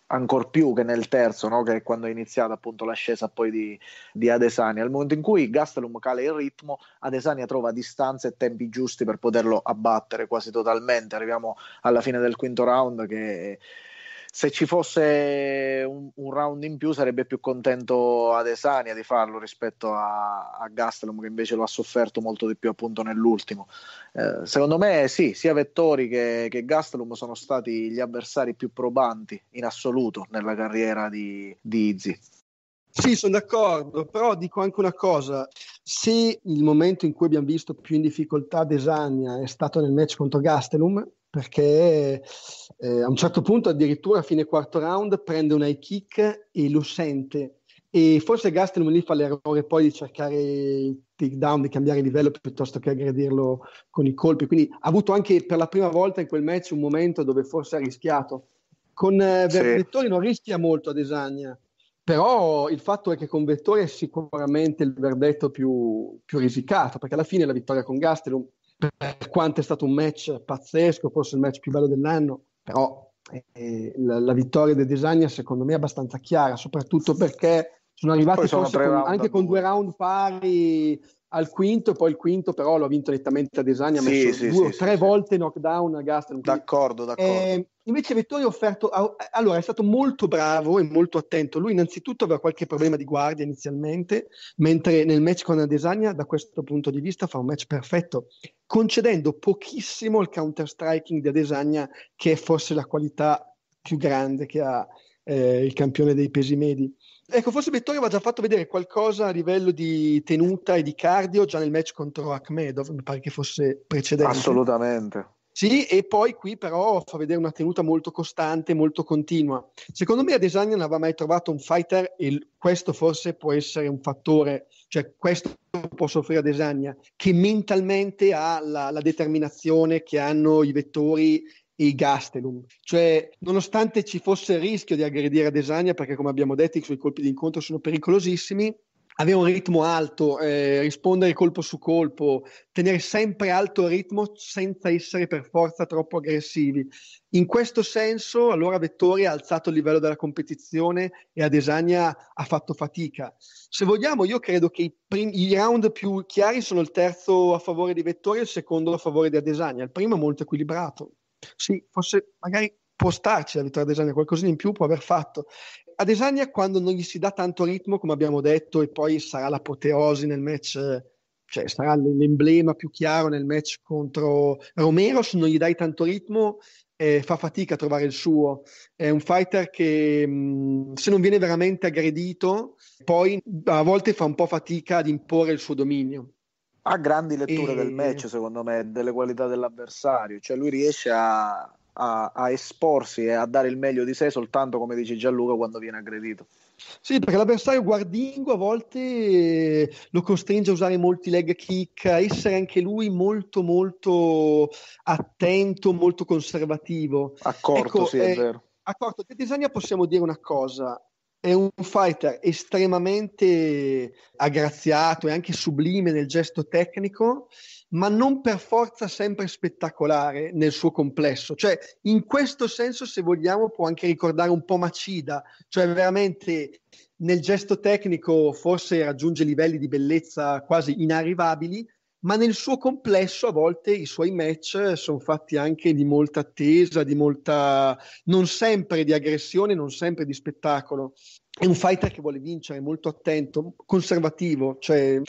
Speaker 2: ancora più che nel terzo, no? che è quando è iniziata appunto l'ascesa poi di, di, Adesania. Al momento in cui Gastelum cala il ritmo, Adesania trova distanze e tempi giusti per poterlo abbattere quasi totalmente. Arriviamo alla fine del quinto round che È, se ci fosse un, un, round in più sarebbe più contento Adesania di farlo rispetto a, a Gastelum che invece lo ha sofferto molto di più appunto nell'ultimo. Eh, secondo me sì, sia Vettori che, che, Gastelum sono stati gli avversari più probanti
Speaker 3: in assoluto nella carriera di, di Izzy. Sì, sono d'accordo, però dico anche una cosa. Se il momento in cui abbiamo visto più in difficoltà Desania è stato nel match contro Gastelum, perché eh, a un certo punto addirittura a fine quarto round prende un high kick e lo sente e forse Gastelum lì fa l'errore poi di cercare il takedown, di cambiare livello piuttosto che aggredirlo con i colpi. Quindi ha avuto anche per la prima volta in quel match un momento dove forse ha rischiato. Con eh, sì. non rischia molto ad Esagna, però il fatto è che con Vettori è sicuramente il verdetto più, più, risicato, perché alla fine la vittoria con Gastelum per quanto è stato un match pazzesco, forse il match più bello dell'anno, però eh, la, la, vittoria dei designer secondo me è abbastanza chiara, soprattutto perché sono arrivati sono con, anche con due round pari al quinto, poi il quinto però l'ha vinto nettamente a Desani, ha sì, messo sì, due, sì, tre volte knockdown a Gastelum. D'accordo, d'accordo. Eh, invece Vettori ha offerto, allora è stato molto bravo e molto attento, lui innanzitutto aveva qualche problema di guardia inizialmente, mentre nel match con Adesanya da questo punto di vista fa un match perfetto, concedendo pochissimo il counter striking di Adesanya che è forse la qualità più grande che ha eh, il campione dei pesi medi. Ecco, forse Vettori aveva già fatto vedere qualcosa a livello di tenuta e di cardio già nel match contro Akhmedov, mi pare che fosse precedente.
Speaker 2: Assolutamente.
Speaker 3: Sì, e poi qui però fa vedere una tenuta molto costante, molto continua. Secondo me a Adesanya non aveva mai trovato un fighter e questo forse può essere un fattore, cioè questo può soffrire a Adesanya, che mentalmente ha la, la determinazione che hanno i vettori e i Gastelum. Cioè, nonostante ci fosse il rischio di aggredire Adesanya, perché come abbiamo detto i suoi colpi di incontro sono pericolosissimi, avere un ritmo alto, eh, rispondere colpo su colpo, tenere sempre alto il ritmo senza essere per forza troppo aggressivi. In questo senso, allora Vettori ha alzato il livello della competizione e Adesanya ha fatto fatica. Se vogliamo, io credo che i, prim- i round più chiari sono il terzo a favore di Vettori e il secondo a favore di Adesanya. Il primo è molto equilibrato. Sì, forse magari può starci la vittoria Adesanya, qualcosina in più può aver fatto. Adesanya quando non gli si dà tanto ritmo, come abbiamo detto, e poi sarà l'apoteosi nel match, cioè sarà l'emblema più chiaro nel match contro Romero, se non gli dai tanto ritmo eh, fa fatica a trovare il suo. È un fighter che mh, se non viene veramente aggredito, poi a volte fa un po' fatica ad imporre il suo dominio ha grandi letture e... del match,
Speaker 2: secondo me, delle qualità dell'avversario. Cioè, lui riesce a, a, a, esporsi e a dare il meglio di sé soltanto, come dice Gianluca, quando viene aggredito.
Speaker 3: Sì, perché l'avversario guardingo a volte eh, lo costringe a usare molti leg kick, a essere anche lui molto molto attento, molto conservativo.
Speaker 2: Accorto, ecco, sì, è, è eh, vero.
Speaker 3: Accorto, cioè, di Desania possiamo dire una cosa, è un fighter estremamente aggraziato e anche sublime nel gesto tecnico, ma non per forza sempre spettacolare nel suo complesso. Cioè, in questo senso, se vogliamo, può anche ricordare un po' Macida, cioè veramente nel gesto tecnico forse raggiunge livelli di bellezza quasi inarrivabili, ma nel suo complesso a volte i suoi match sono fatti anche di molta attesa, di molta, non sempre di aggressione, non sempre di spettacolo. È un fighter che vuole vincere, molto attento, conservativo, cioè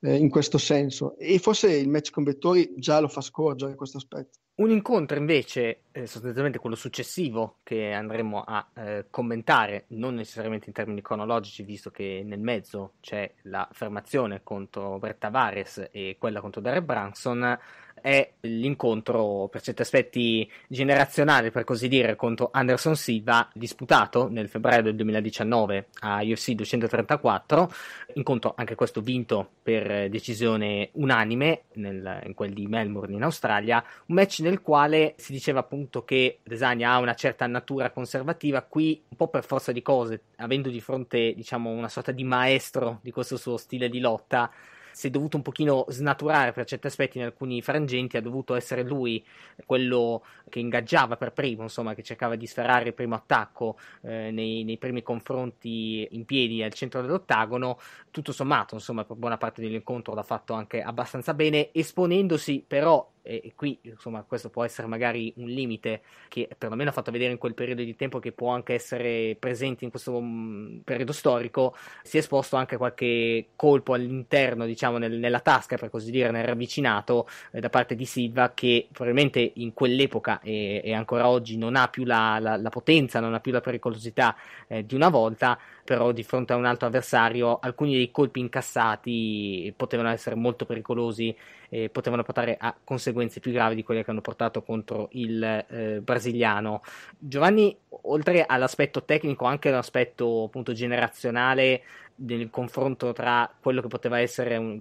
Speaker 3: eh, in questo senso. E forse il match con Vettori già lo fa scorgere questo aspetto.
Speaker 1: Un incontro invece, eh, sostanzialmente quello successivo, che andremo a eh, commentare, non necessariamente in termini cronologici, visto che nel mezzo c'è la fermazione contro Brett Tavares e quella contro Derek Branson, è l'incontro per certi aspetti generazionale, per così dire, contro Anderson Silva, disputato nel febbraio del 2019 a UFC 234, incontro anche questo vinto per decisione unanime nel, in quel di Melbourne in Australia, un match nel quale si diceva appunto che Desania ha una certa natura conservativa, qui un po' per forza di cose, avendo di fronte diciamo una sorta di maestro di questo suo stile di lotta, si è dovuto un pochino snaturare per certi aspetti in alcuni frangenti, ha dovuto essere lui quello che ingaggiava per primo, insomma, che cercava di sferrare il primo attacco eh, nei, nei, primi confronti in piedi al centro dell'ottagono. Tutto sommato, insomma, per buona parte dell'incontro l'ha fatto anche abbastanza bene, esponendosi però e, e qui insomma questo può essere magari un limite che perlomeno ha fatto vedere in quel periodo di tempo che può anche essere presente in questo mm, periodo storico, si è esposto anche qualche colpo all'interno, diciamo nel, nella tasca per così dire, nel ravvicinato eh, da parte di Silva che probabilmente in quell'epoca e, e ancora oggi non ha più la, la, la, potenza, non ha più la pericolosità eh, di una volta, però di fronte a un altro avversario alcuni dei colpi incassati potevano essere molto pericolosi eh, potevano portare a conseguenze più gravi di quelle che hanno portato contro il eh, brasiliano. Giovanni, oltre all'aspetto tecnico, anche all'aspetto appunto generazionale del confronto tra quello che poteva essere un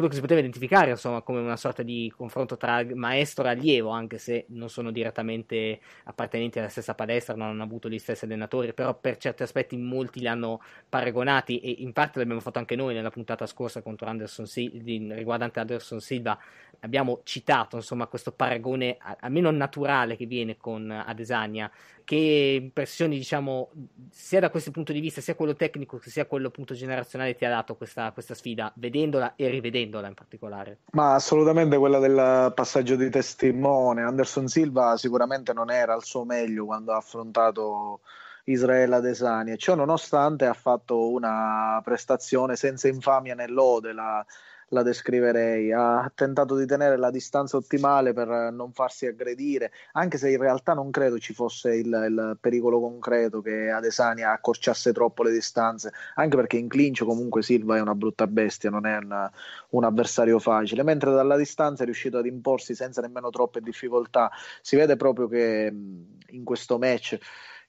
Speaker 1: quello che si poteva identificare insomma come una sorta di confronto tra maestro e allievo anche se non sono direttamente appartenenti alla stessa palestra non hanno avuto gli stessi allenatori però per certi aspetti molti li hanno paragonati e in parte l'abbiamo fatto anche noi nella puntata scorsa contro Anderson Silva riguardante Anderson Silva abbiamo citato insomma questo paragone almeno naturale che viene con Adesania che impressioni, diciamo, sia da questo punto di vista, sia quello tecnico, sia quello appunto generazionale ti ha dato questa, questa sfida, vedendola e rivedendola in particolare?
Speaker 2: Ma assolutamente quella del passaggio di testimone. Anderson Silva sicuramente non era al suo meglio quando ha affrontato Israele Adesanya, ciò nonostante ha fatto una prestazione senza infamia né lode, la la descriverei. Ha tentato di tenere la distanza ottimale per non farsi aggredire, anche se in realtà non credo ci fosse il, il pericolo concreto che Adesania accorciasse troppo le distanze, anche perché in clinch comunque Silva è una brutta bestia, non è una, un avversario facile, mentre dalla distanza è riuscito ad imporsi senza nemmeno troppe difficoltà. Si vede proprio che in questo match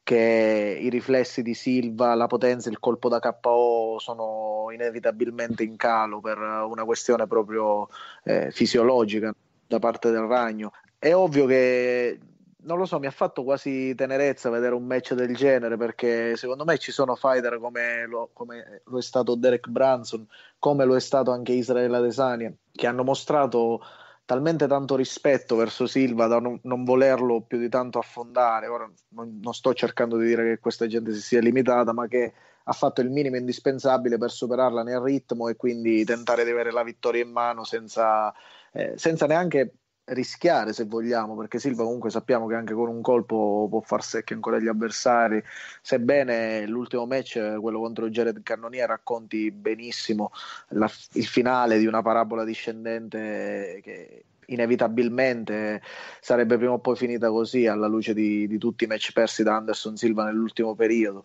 Speaker 2: che i riflessi di Silva, la potenza, il colpo da KO sono inevitabilmente in calo per una questione proprio eh, fisiologica da parte del ragno. È ovvio che non lo so, mi ha fatto quasi tenerezza vedere un match del genere perché secondo me ci sono fighter come lo, come lo è stato Derek Branson, come lo è stato anche Israele Adesanya, che hanno mostrato talmente tanto rispetto verso Silva da non, non volerlo più di tanto affondare. Ora non, non, sto cercando di dire che questa gente si sia limitata, ma che ha fatto il minimo indispensabile per superarla nel ritmo e quindi tentare di avere la vittoria in mano senza, eh, senza neanche rischiare se vogliamo, perché Silva comunque sappiamo che anche con un colpo può far secchio ancora gli avversari, sebbene l'ultimo match, quello contro Jared Cannonia, racconti benissimo la, il finale di una parabola discendente che inevitabilmente sarebbe prima o poi finita così alla luce di, di tutti i match persi da Anderson Silva nell'ultimo periodo.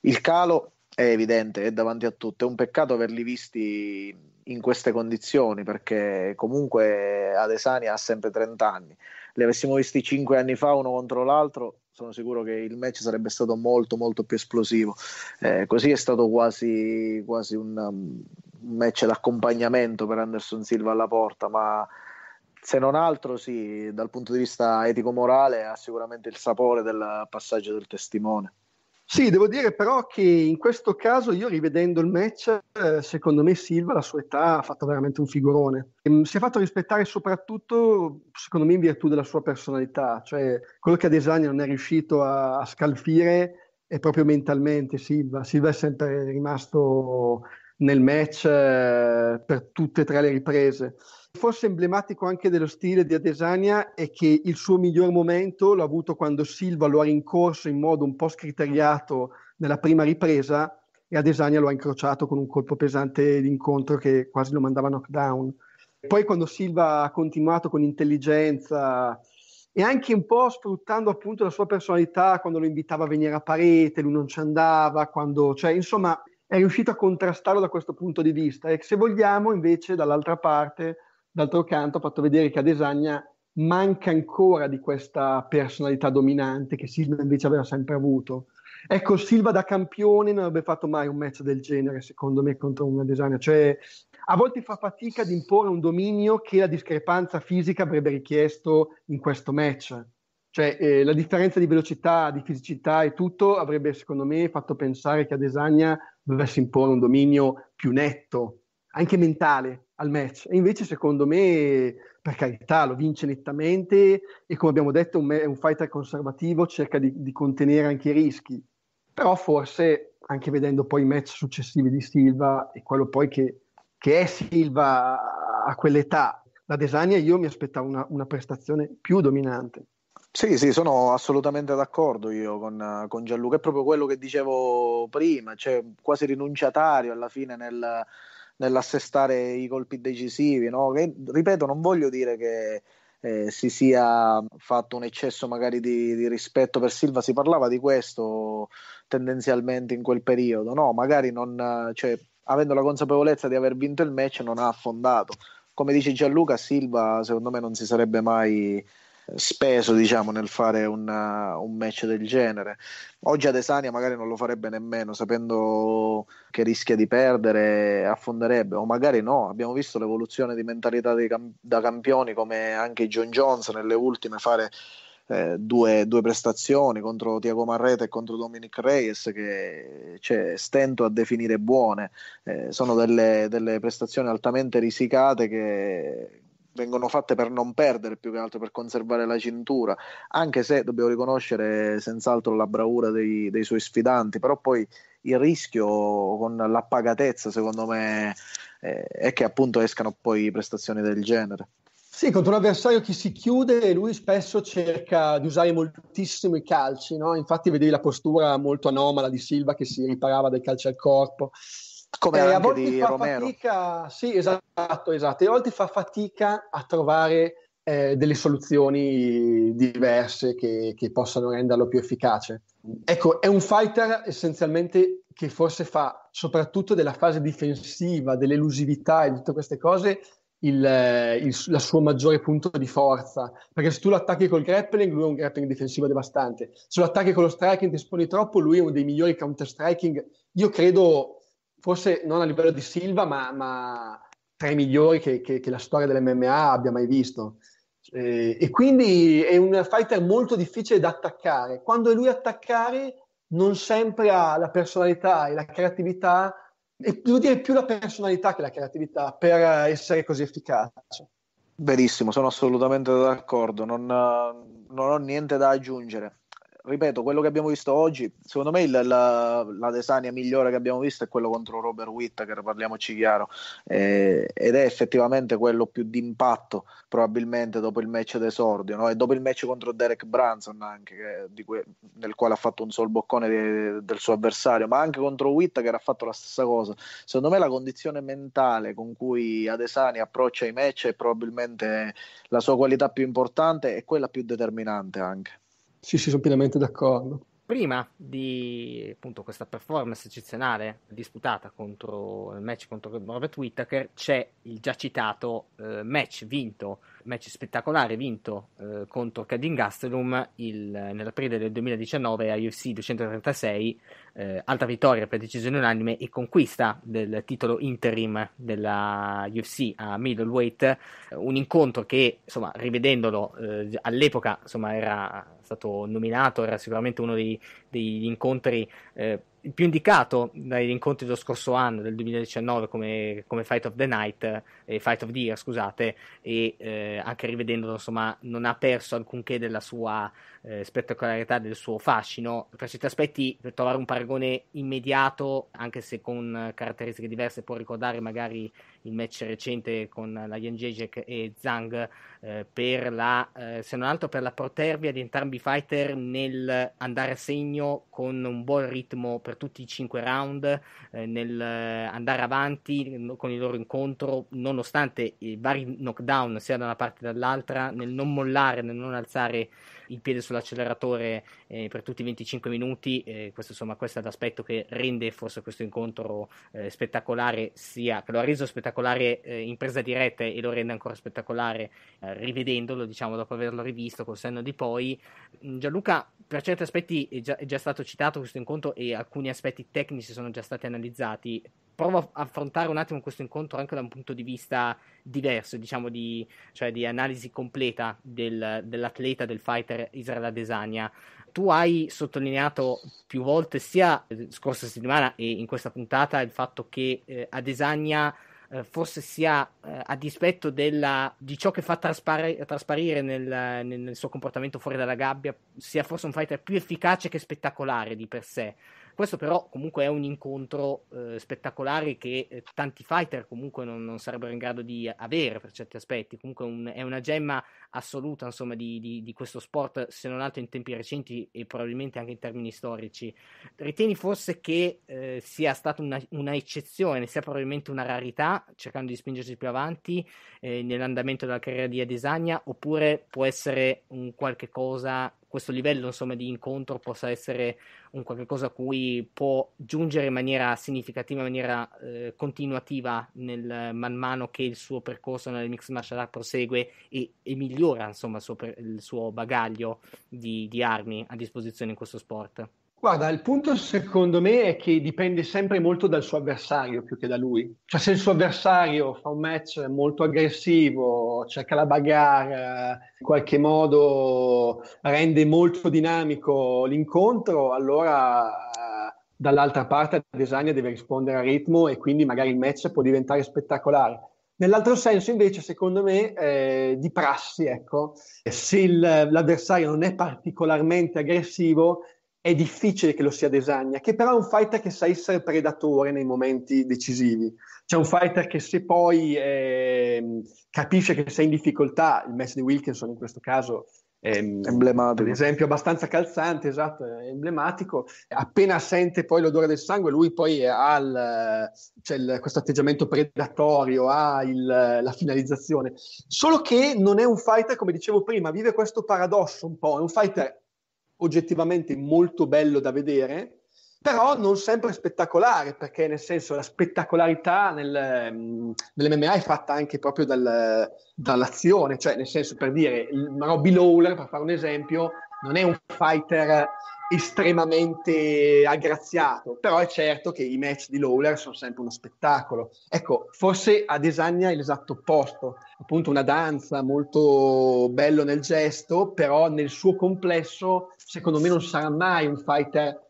Speaker 2: Il calo è evidente, è davanti a tutti. È un peccato averli visti in queste condizioni perché comunque Adesania ha sempre 30 anni. Li avessimo visti 5 anni fa uno contro l'altro, sono sicuro che il match sarebbe stato molto molto più esplosivo. Eh, così è stato quasi, quasi un, um, un match d'accompagnamento per Anderson Silva alla porta, ma se non altro, sì, dal punto di vista etico-morale ha sicuramente il sapore del passaggio del testimone.
Speaker 3: Sì, devo dire però che in questo caso io rivedendo il match, eh, secondo me Silva, la sua età, ha fatto veramente un figurone. Ehm, si è fatto rispettare soprattutto, secondo me, in virtù della sua personalità, cioè quello che Adesanya non è riuscito a scalfire è proprio mentalmente Silva. Silva è sempre rimasto nel match eh, per tutte e tre le riprese. Forse emblematico anche dello stile di Adesania è che il suo miglior momento l'ha avuto quando Silva lo ha rincorso in modo un po' scriteriato nella prima ripresa e Adesania lo ha incrociato con un colpo pesante d'incontro che quasi lo mandava knockdown. Poi quando Silva ha continuato con intelligenza e anche un po' sfruttando appunto la sua personalità quando lo invitava a venire a parete, lui non ci andava, quando, cioè insomma è riuscito a contrastarlo da questo punto di vista e se vogliamo invece dall'altra parte, d'altro canto, ha fatto vedere che Adesagna manca ancora di questa personalità dominante che Silva invece aveva sempre avuto. Ecco, Silva da campione non avrebbe fatto mai un match del genere, secondo me, contro un Adesagna. Cioè, a volte fa fatica ad imporre un dominio che la discrepanza fisica avrebbe richiesto in questo match. Cioè, eh, la differenza di velocità, di fisicità e tutto avrebbe, secondo me, fatto pensare che Adesanya dovesse imporre un dominio più netto, anche mentale, al match. E invece, secondo me, per carità, lo vince nettamente e, come abbiamo detto, un, un fighter conservativo cerca di, di contenere anche i rischi. Però forse, anche vedendo poi i match successivi di Silva e quello poi che, che è Silva a quell'età, da Desania io mi aspettavo una, una prestazione più dominante.
Speaker 2: Sì, sì, sono assolutamente d'accordo io con, con Gianluca. È proprio quello che dicevo prima, cioè quasi rinunciatario alla fine nel, nell'assestare i colpi decisivi. No? Che, ripeto, non voglio dire che eh, si sia fatto un eccesso magari di, di, rispetto per Silva, si parlava di questo tendenzialmente in quel periodo, no? Magari non, cioè, avendo la consapevolezza di aver vinto il match non ha affondato. Come dice Gianluca, Silva secondo me non si sarebbe mai speso diciamo, nel fare una, uh, un match del genere. Oggi Adesania magari non lo farebbe nemmeno, sapendo che rischia di perdere, affonderebbe, o magari no. Abbiamo visto l'evoluzione di mentalità di, da campioni come anche John Jones nelle ultime fare eh, due, due, prestazioni contro Tiago Marreta e contro Dominic Reyes che cioè, stento a definire buone. Eh, sono delle, delle prestazioni altamente risicate che, vengono fatte per non perdere più che altro, per conservare la cintura, anche se dobbiamo riconoscere senz'altro la bravura dei, dei suoi sfidanti, però poi il rischio con l'appagatezza secondo me eh, è che appunto escano poi prestazioni del genere.
Speaker 3: Sì, contro un avversario che si chiude, lui spesso cerca di usare moltissimo i calci, no? infatti vedevi la postura molto anomala di Silva che si riparava dai calci al corpo, come eh, anche a volte di fa Romero. Fatica, sì, esatto, esatto. E a volte fa fatica a trovare eh, delle soluzioni diverse che, che possano renderlo più efficace. Ecco, è un fighter essenzialmente che forse fa soprattutto della fase difensiva, dell'elusività e tutte queste cose il, eh, il, la suo maggiore punto di forza. Perché se tu lo attacchi col grappling, lui è un grappling difensivo devastante. Se lo attacchi con lo striking, ti esponi troppo, lui è uno dei migliori counter striking, io credo, forse non a livello di Silva, ma, ma tra i migliori che, che, che, la storia dell'MMA abbia mai visto. Eh, e quindi è un fighter molto difficile da attaccare. Quando è lui a attaccare, non sempre ha la personalità e la creatività, e devo dire più la personalità che la creatività per essere così efficace.
Speaker 2: Verissimo, sono assolutamente d'accordo, non, non ho niente da aggiungere ripeto, quello che abbiamo visto oggi, secondo me il, la, la Desania migliore che abbiamo visto è quello contro Robert Whittaker, parliamoci chiaro, eh, ed è effettivamente quello più d'impatto probabilmente dopo il match d'esordio no? e dopo il match contro Derek Branson anche, che, que- nel quale ha fatto un sol boccone de- del suo avversario, ma anche contro Whittaker ha fatto la stessa cosa. Secondo me la condizione mentale con cui Adesani approccia i match è probabilmente la sua qualità più importante
Speaker 1: e quella più determinante
Speaker 3: anche. Sì, sì, sono pienamente d'accordo.
Speaker 1: Prima di appunto, questa performance eccezionale disputata contro il match contro Robert Whittaker, c'è il già citato eh, match vinto, match spettacolare vinto eh, contro Cadin Gastelum il, nell'aprile del 2019 a UFC 236, eh, altra vittoria per decisione unanime e conquista del titolo interim della UFC a middleweight, un incontro che insomma rivedendolo eh, all'epoca insomma, era stato nominato, era sicuramente uno dei, degli incontri eh, più indicato dagli incontri dello scorso anno, del 2019, come, come Fight of the Night, eh, Fight of the Year, scusate, e eh, anche rivedendolo, insomma, non ha perso alcunché della sua eh, spettacolarità del suo fascino. Per certi aspetti, per trovare un paragone immediato, anche se con caratteristiche diverse, può ricordare magari il match recente con la Jan Jacek e Zhang, eh, per la, eh, se non altro per la protervia di entrambi i fighter nel andare a segno con un buon ritmo per tutti i cinque round, eh, nel andare avanti con il loro incontro, nonostante i vari knockdown sia da una parte che dall'altra, nel non mollare, nel non alzare il piede sull'acceleratore eh, per tutti i 25 minuti, eh, questo, insomma, questo è l'aspetto che rende forse questo incontro eh, spettacolare, sia, che lo ha reso spettacolare eh, in presa diretta e lo rende ancora spettacolare eh, rivedendolo, diciamo, dopo averlo rivisto col senno di poi. Mm, Gianluca, per certi aspetti è già, è già stato citato questo incontro e alcuni aspetti tecnici sono già stati analizzati provo a affrontare un attimo questo incontro anche da un punto di vista diverso, diciamo di, cioè di analisi completa del, dell'atleta, del fighter Israel Adesanya. Tu hai sottolineato più volte, sia eh, scorsa settimana e in questa puntata, il fatto che eh, Adesanya eh, forse sia eh, a dispetto della, di ciò che fa traspar- trasparire nel, nel, suo comportamento fuori dalla gabbia, sia forse un fighter più efficace che spettacolare di per sé. Questo però comunque è un incontro eh, spettacolare che eh, tanti fighter comunque non, non, sarebbero in grado di avere per certi aspetti, comunque un, è una gemma assoluta insomma, di, di, di, questo sport se non altro in tempi recenti e probabilmente anche in termini storici. Ritieni forse che eh, sia stata una, una, eccezione, sia probabilmente una rarità, cercando di spingersi più avanti eh, nell'andamento della carriera di Adesanya, oppure può essere un qualche cosa questo livello insomma, di incontro possa essere un qualcosa a cui può giungere in maniera significativa, in maniera eh, continuativa nel, man mano che il suo percorso nel mix martial art prosegue e, e migliora insomma, il, suo, il, suo, bagaglio di, di armi a disposizione in questo sport.
Speaker 3: Guarda, il punto secondo me è che dipende sempre molto dal suo avversario più che da lui. Cioè se il suo avversario fa un match molto aggressivo, cerca la bagarre, in qualche modo rende molto dinamico l'incontro, allora eh, dall'altra parte il designer deve rispondere a ritmo e quindi magari il match può diventare spettacolare. Nell'altro senso, invece, secondo me, eh, di prassi, ecco, se il, l'avversario non è particolarmente aggressivo, è difficile che lo sia Desagna, che però è un fighter che sa essere predatore nei momenti decisivi. C'è un fighter che se poi eh, capisce che sei in difficoltà, il Messi di Wilkinson in questo caso
Speaker 2: è ehm, emblematico. Per
Speaker 3: esempio, abbastanza calzante, esatto, è emblematico. Appena sente poi l'odore del sangue, lui poi ha il, cioè il, questo atteggiamento predatorio, ha il, la finalizzazione. Solo che non è un fighter, come dicevo prima, vive questo paradosso un po'. È un fighter oggettivamente molto bello da vedere, però non sempre spettacolare, perché nel senso la spettacolarità nel, mm, nell'MMA è fatta anche proprio dal, dall'azione, cioè nel senso per dire, Robbie Lawler, per fare un esempio, non è un fighter estremamente aggraziato, però è certo che i match di Lawler sono sempre uno spettacolo. Ecco, forse Adesanya è l'esatto opposto, appunto una danza molto bello nel gesto, però nel suo complesso secondo me non sarà mai un fighter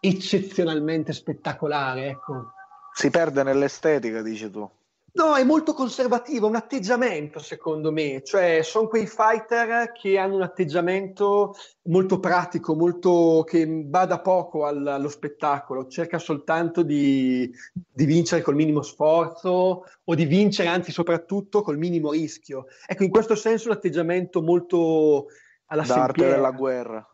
Speaker 3: eccezionalmente spettacolare, ecco. Si perde nell'estetica, dici tu. No, è molto conservativo, un atteggiamento secondo me, cioè sono quei fighter che hanno un atteggiamento molto pratico, molto che bada poco al, allo spettacolo, cerca soltanto di, di, vincere col minimo sforzo o di vincere anzi soprattutto col minimo rischio. Ecco, in questo senso un atteggiamento molto alla D'arte della guerra.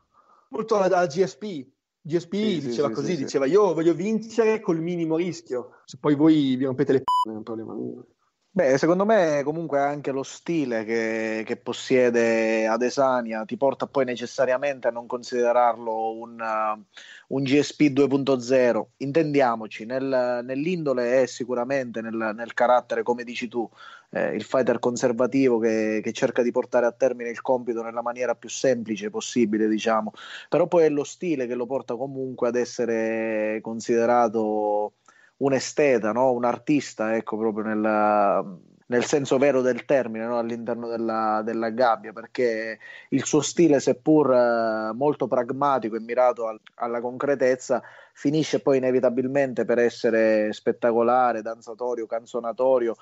Speaker 3: Molto alla, alla GSP, GSP sì, diceva sì, così, sì, diceva io voglio vincere col minimo rischio, se poi voi vi rompete le p***e è un problema mio. Beh, secondo me comunque anche lo stile che, che, possiede Adesania
Speaker 2: ti porta poi necessariamente a non considerarlo un, uh, un GSP 2.0. Intendiamoci, nel, nell'indole è sicuramente nel, nel, carattere, come dici tu, eh, il fighter conservativo che, che, cerca di portare a termine il compito nella maniera più semplice possibile, diciamo. Però poi è lo stile che lo porta comunque ad essere considerato un esteta, no? un artista, ecco, proprio nella, nel senso vero del termine no? all'interno della, della, gabbia perché il suo stile seppur eh, molto pragmatico e mirato al, alla concretezza finisce poi inevitabilmente per essere spettacolare, danzatorio, canzonatorio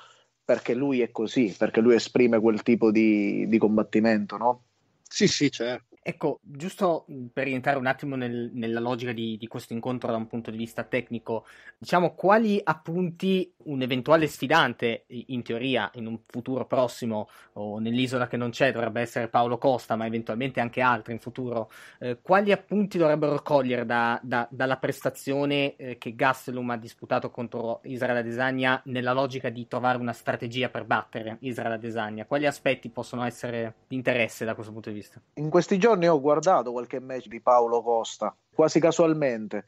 Speaker 2: perché lui è così, perché lui esprime quel tipo di, di combattimento, no? Sì,
Speaker 1: sì, certo. Ecco, giusto mm, per rientrare un attimo nel, nella logica di, di, questo incontro da un punto di vista tecnico, diciamo quali appunti un eventuale sfidante, in teoria, in un futuro prossimo o nell'isola che non c'è, dovrebbe essere Paolo Costa, ma eventualmente anche altri in futuro, eh, quali appunti dovrebbero cogliere da, da, dalla prestazione eh, che Gastelum ha disputato contro Israele Adesanya nella logica di trovare una strategia per battere Israele Adesanya? Quali aspetti possono essere di interesse da questo punto di vista?
Speaker 2: In questi giorni ne ho guardato qualche match di Paolo Costa, quasi casualmente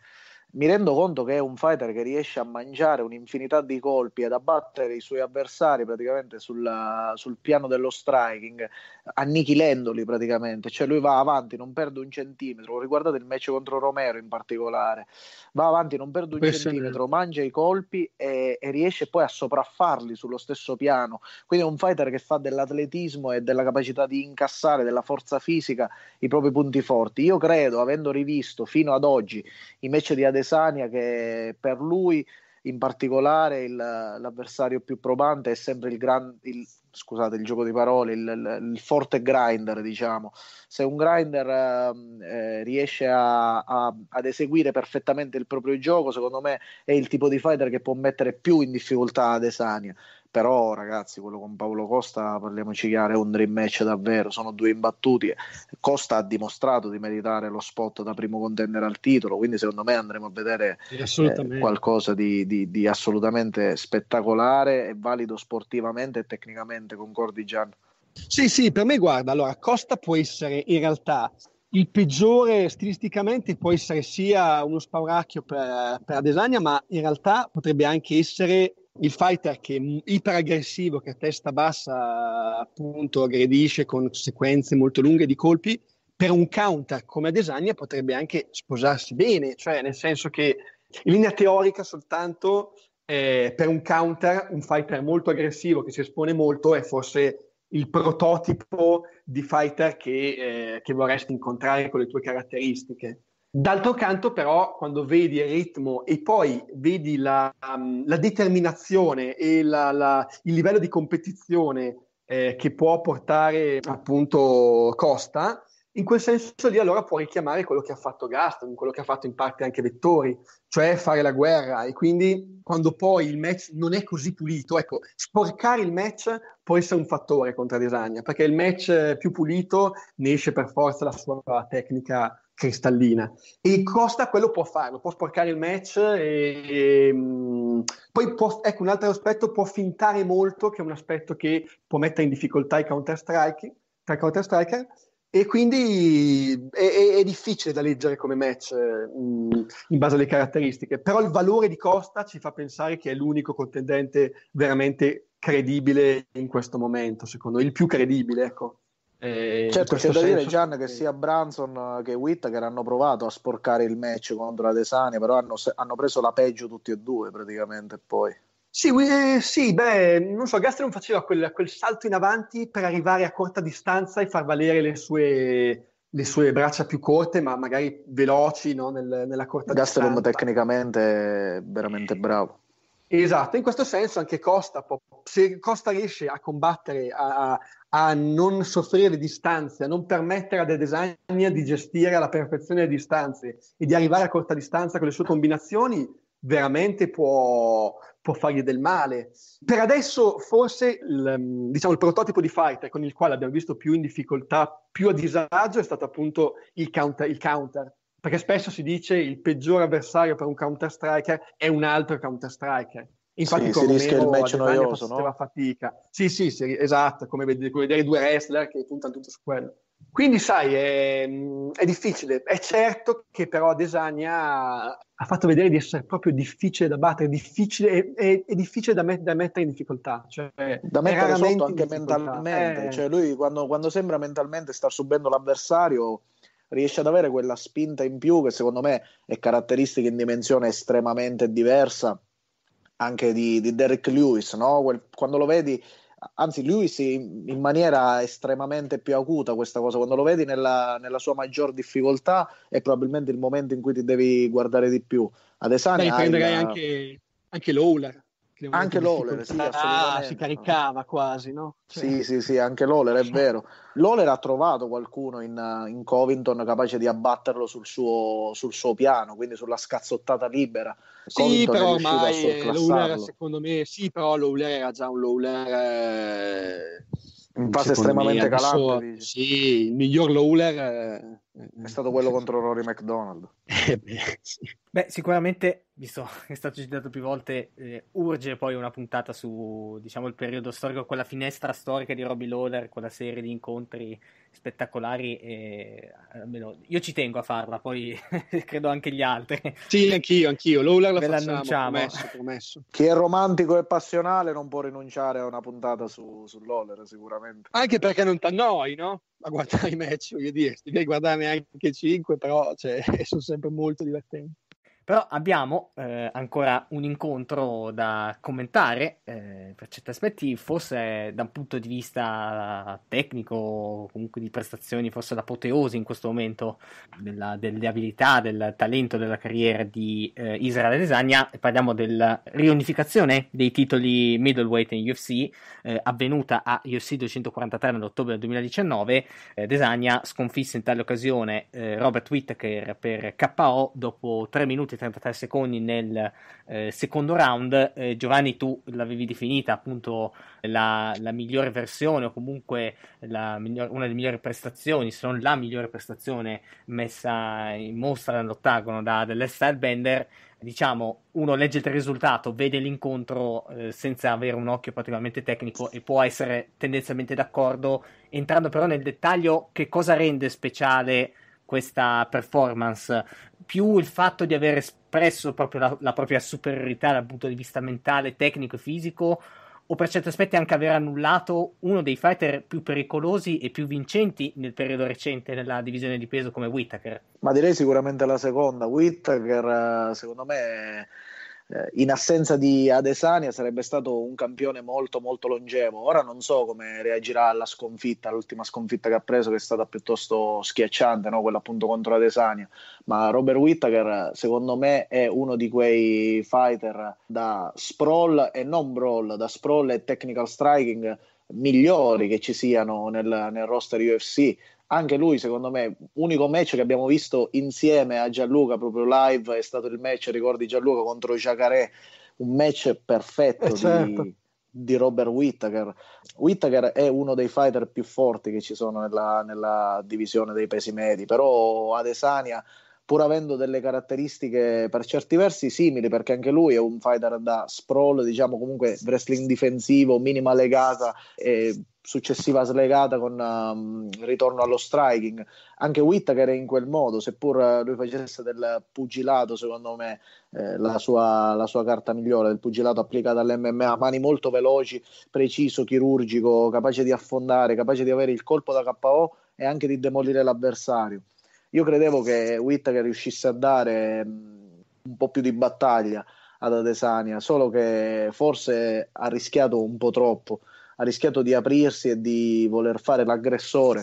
Speaker 2: mi rendo conto che è un fighter che riesce a mangiare un'infinità di colpi ad abbattere i suoi avversari praticamente sulla, sul piano dello striking, annichilendoli praticamente, cioè lui va avanti, non perde un centimetro, riguardate il match contro Romero in particolare, va avanti, non perde un Questo centimetro, è... mangia i colpi e, e, riesce poi a sopraffarli sullo stesso piano, quindi è un fighter che fa dell'atletismo e della capacità di incassare, della forza fisica, i propri punti forti. Io credo, avendo rivisto fino ad oggi i match di Adesina, Adesania che per lui in particolare il, l'avversario più probante è sempre il, gran, il, scusate, il gioco di parole, il, il, forte grinder, diciamo. Se un grinder ehm, eh, riesce a, a, ad eseguire perfettamente il proprio gioco, secondo me è il tipo di fighter che può mettere più in difficoltà Adesania però ragazzi quello con Paolo Costa parliamoci chiaro è un dream match davvero sono due imbattuti Costa ha dimostrato di meritare lo spot da primo contender al titolo quindi secondo me andremo a vedere
Speaker 3: eh,
Speaker 2: qualcosa di, di, di, assolutamente spettacolare e valido
Speaker 3: sportivamente e tecnicamente concordi Gian? Sì sì per me guarda allora Costa può essere in realtà il peggiore stilisticamente può essere sia uno spauracchio per, per Adesania ma in realtà potrebbe anche essere il fighter che è iper aggressivo, che a testa bassa appunto aggredisce con sequenze molto lunghe di colpi, per un counter come Adesanya potrebbe anche sposarsi bene, cioè nel senso che in linea teorica soltanto eh, per un counter un fighter molto aggressivo che si espone molto è forse il prototipo di fighter che, eh, che vorresti incontrare con le tue caratteristiche. D'altro canto, però, quando vedi il ritmo e poi vedi la, um, la determinazione e la, la, il livello di competizione eh, che può portare appunto Costa, in quel senso lì allora può richiamare quello che ha fatto Gaston, quello che ha fatto in parte anche Vettori, cioè fare la guerra e quindi quando poi il match non è così pulito, ecco, sporcare il match può essere un fattore contro Adesanya, perché il match più pulito ne esce per forza la sua tecnica cristallina e Costa quello può farlo, può sporcare il match e, e mm, poi può, ecco un altro aspetto può fintare molto che è un aspetto che può mettere in difficoltà i counter strike tra counter striker e quindi è, è, è, difficile da leggere come match mh, mm, in base alle caratteristiche, però il valore di Costa ci fa pensare che è l'unico contendente veramente credibile in questo momento, secondo me, il più credibile, ecco. Eh, certo, c'è da dire
Speaker 2: Gian che sia Branson che Whittaker hanno provato a sporcare il match contro la Desania, però hanno, hanno preso la peggio tutti e due praticamente poi.
Speaker 3: Sì, eh, sì, beh, non so, Gasly faceva quel, quel, salto in avanti per arrivare a corta distanza e far valere le sue, le sue braccia più corte, ma magari veloci no? Nel, nella corta Gasly distanza. Gasly
Speaker 2: tecnicamente è veramente bravo.
Speaker 3: Esatto, in questo senso anche Costa, può, se Costa riesce a combattere, a, a, non soffrire le distanze, a non permettere a The Designer di gestire alla perfezione le distanze e di arrivare a corta distanza con le sue combinazioni, veramente può, può fargli del male. Per adesso forse il, ehm, diciamo, il prototipo di fighter con il quale abbiamo visto più in difficoltà, più a disagio, è stato appunto il counter. Il counter. Perché spesso si dice il peggior avversario per un counter striker è un altro counter striker. Infatti, sì, si rischia il match noioso, no? fatica. Sì, sì, sì, esatto, come vedere, come vedere due wrestler che puntano tutto su quello. Quindi sai, è, è, difficile. È certo che però Desagna ha fatto vedere di essere proprio difficile da battere, difficile, è, è difficile da, met- da, mettere in difficoltà. Cioè,
Speaker 2: da mettere sotto anche mentalmente. Eh. Cioè, lui quando, quando, sembra mentalmente star subendo l'avversario riesce ad avere quella spinta in più che secondo me è caratteristica in dimensione estremamente diversa anche di, di Derek Lewis, no? quando lo vedi anzi lui si, in maniera estremamente più acuta questa cosa, quando lo vedi nella, nella, sua maggior difficoltà è probabilmente il momento in cui ti devi guardare di più. Adesanya Beh, prenderai la... anche,
Speaker 3: anche l'Owler anche l'Oler sì, ah, si caricava quasi, no? Cioè... Sì,
Speaker 2: sì, sì, anche l'Oler è vero. L'Oler ha trovato qualcuno in, in Covington capace di abbatterlo sul suo, sul suo, piano, quindi sulla scazzottata
Speaker 3: libera. Covington però ormai l'Oler, secondo me, sì, però l'Oler era già un Lowler eh,
Speaker 2: in fase estremamente me, calante.
Speaker 3: sì, il miglior
Speaker 2: Lowler eh, Mm, è stato mm, quello contro Rory McDonald. Eh,
Speaker 1: beh, sicuramente, visto che è stato citato più volte, eh, urge poi una puntata su diciamo, il periodo storico, quella finestra storica di Robbie Lawler, quella serie di incontri spettacolari. E, eh, almeno, io ci tengo a farla, poi credo anche gli altri.
Speaker 3: Sì, anch'io,
Speaker 2: anch'io. Lawler la facciamo, l'annunciamo. Promesso,
Speaker 1: promesso.
Speaker 3: Chi è
Speaker 2: romantico e passionale non può rinunciare a una puntata su, su Lawler, sicuramente.
Speaker 3: Anche perché non t'annoi, no? A guardare i match, voglio dire, devi guardarne neanche 5, però cioè, sono sempre molto divertenti.
Speaker 1: Però abbiamo eh, ancora un incontro da commentare eh, per certi aspetti, forse da un punto di vista tecnico, comunque di prestazioni, forse l'apoteosi in questo momento della, delle abilità, del talento, della carriera di eh, Israele Desagna. Parliamo della riunificazione dei titoli middleweight in UFC eh, avvenuta a UFC 243 nell'ottobre del 2019. Desagna sconfisse in tale occasione eh, Robert Whittaker per KO dopo 3 minuti 33 secondi nel eh, secondo round. Eh, Giovanni, tu l'avevi definita appunto la, la migliore versione o comunque migliore, una delle migliori prestazioni, se non la migliore prestazione messa in mostra dall'ottagono da dell'Estyle Bender. Diciamo, uno legge il risultato, vede l'incontro eh, senza avere un occhio particolarmente tecnico e può essere tendenzialmente d'accordo. Entrando però nel dettaglio, che cosa rende speciale questa performance più il fatto di aver espresso proprio la, la propria superiorità dal punto di vista mentale, tecnico e fisico, o per certi aspetti anche aver annullato uno dei fighter più pericolosi e più vincenti nel periodo recente nella divisione di peso come Whittaker.
Speaker 2: Ma direi sicuramente la seconda. Whittaker, eh, secondo me, eh, in assenza di Adesania sarebbe stato un campione molto molto longevo. Ora non so come reagirà alla sconfitta, all'ultima sconfitta che ha preso che è stata piuttosto schiacciante, no? quella appunto contro Adesania, ma Robert Whittaker secondo me è uno di quei fighter da sprawl e non brawl, da sprawl e technical striking migliori che ci siano nel, nel roster UFC anche lui secondo me unico match che abbiamo visto insieme a Gianluca proprio live è stato il match ricordi Gianluca contro Jacaré un match perfetto eh certo. di, di, Robert Whittaker Whittaker è uno dei fighter più forti che ci sono nella, nella divisione dei pesi medi però Adesania pur avendo delle caratteristiche per certi versi simili, perché anche lui è un fighter da sprawl, diciamo comunque wrestling difensivo, minima legata e successiva slegata con um, ritorno allo striking. Anche Whittaker è in quel modo, seppur lui facesse del pugilato, secondo me, eh, la, sua, la, sua, carta migliore, del pugilato applicato all'MMA, mani molto veloci, preciso, chirurgico, capace di affondare, capace di avere il colpo da KO e anche di demolire l'avversario io credevo che Whittaker riuscisse a dare mm, un po' più di battaglia ad Adesania, solo che forse ha rischiato un po' troppo, ha rischiato di aprirsi e di voler fare l'aggressore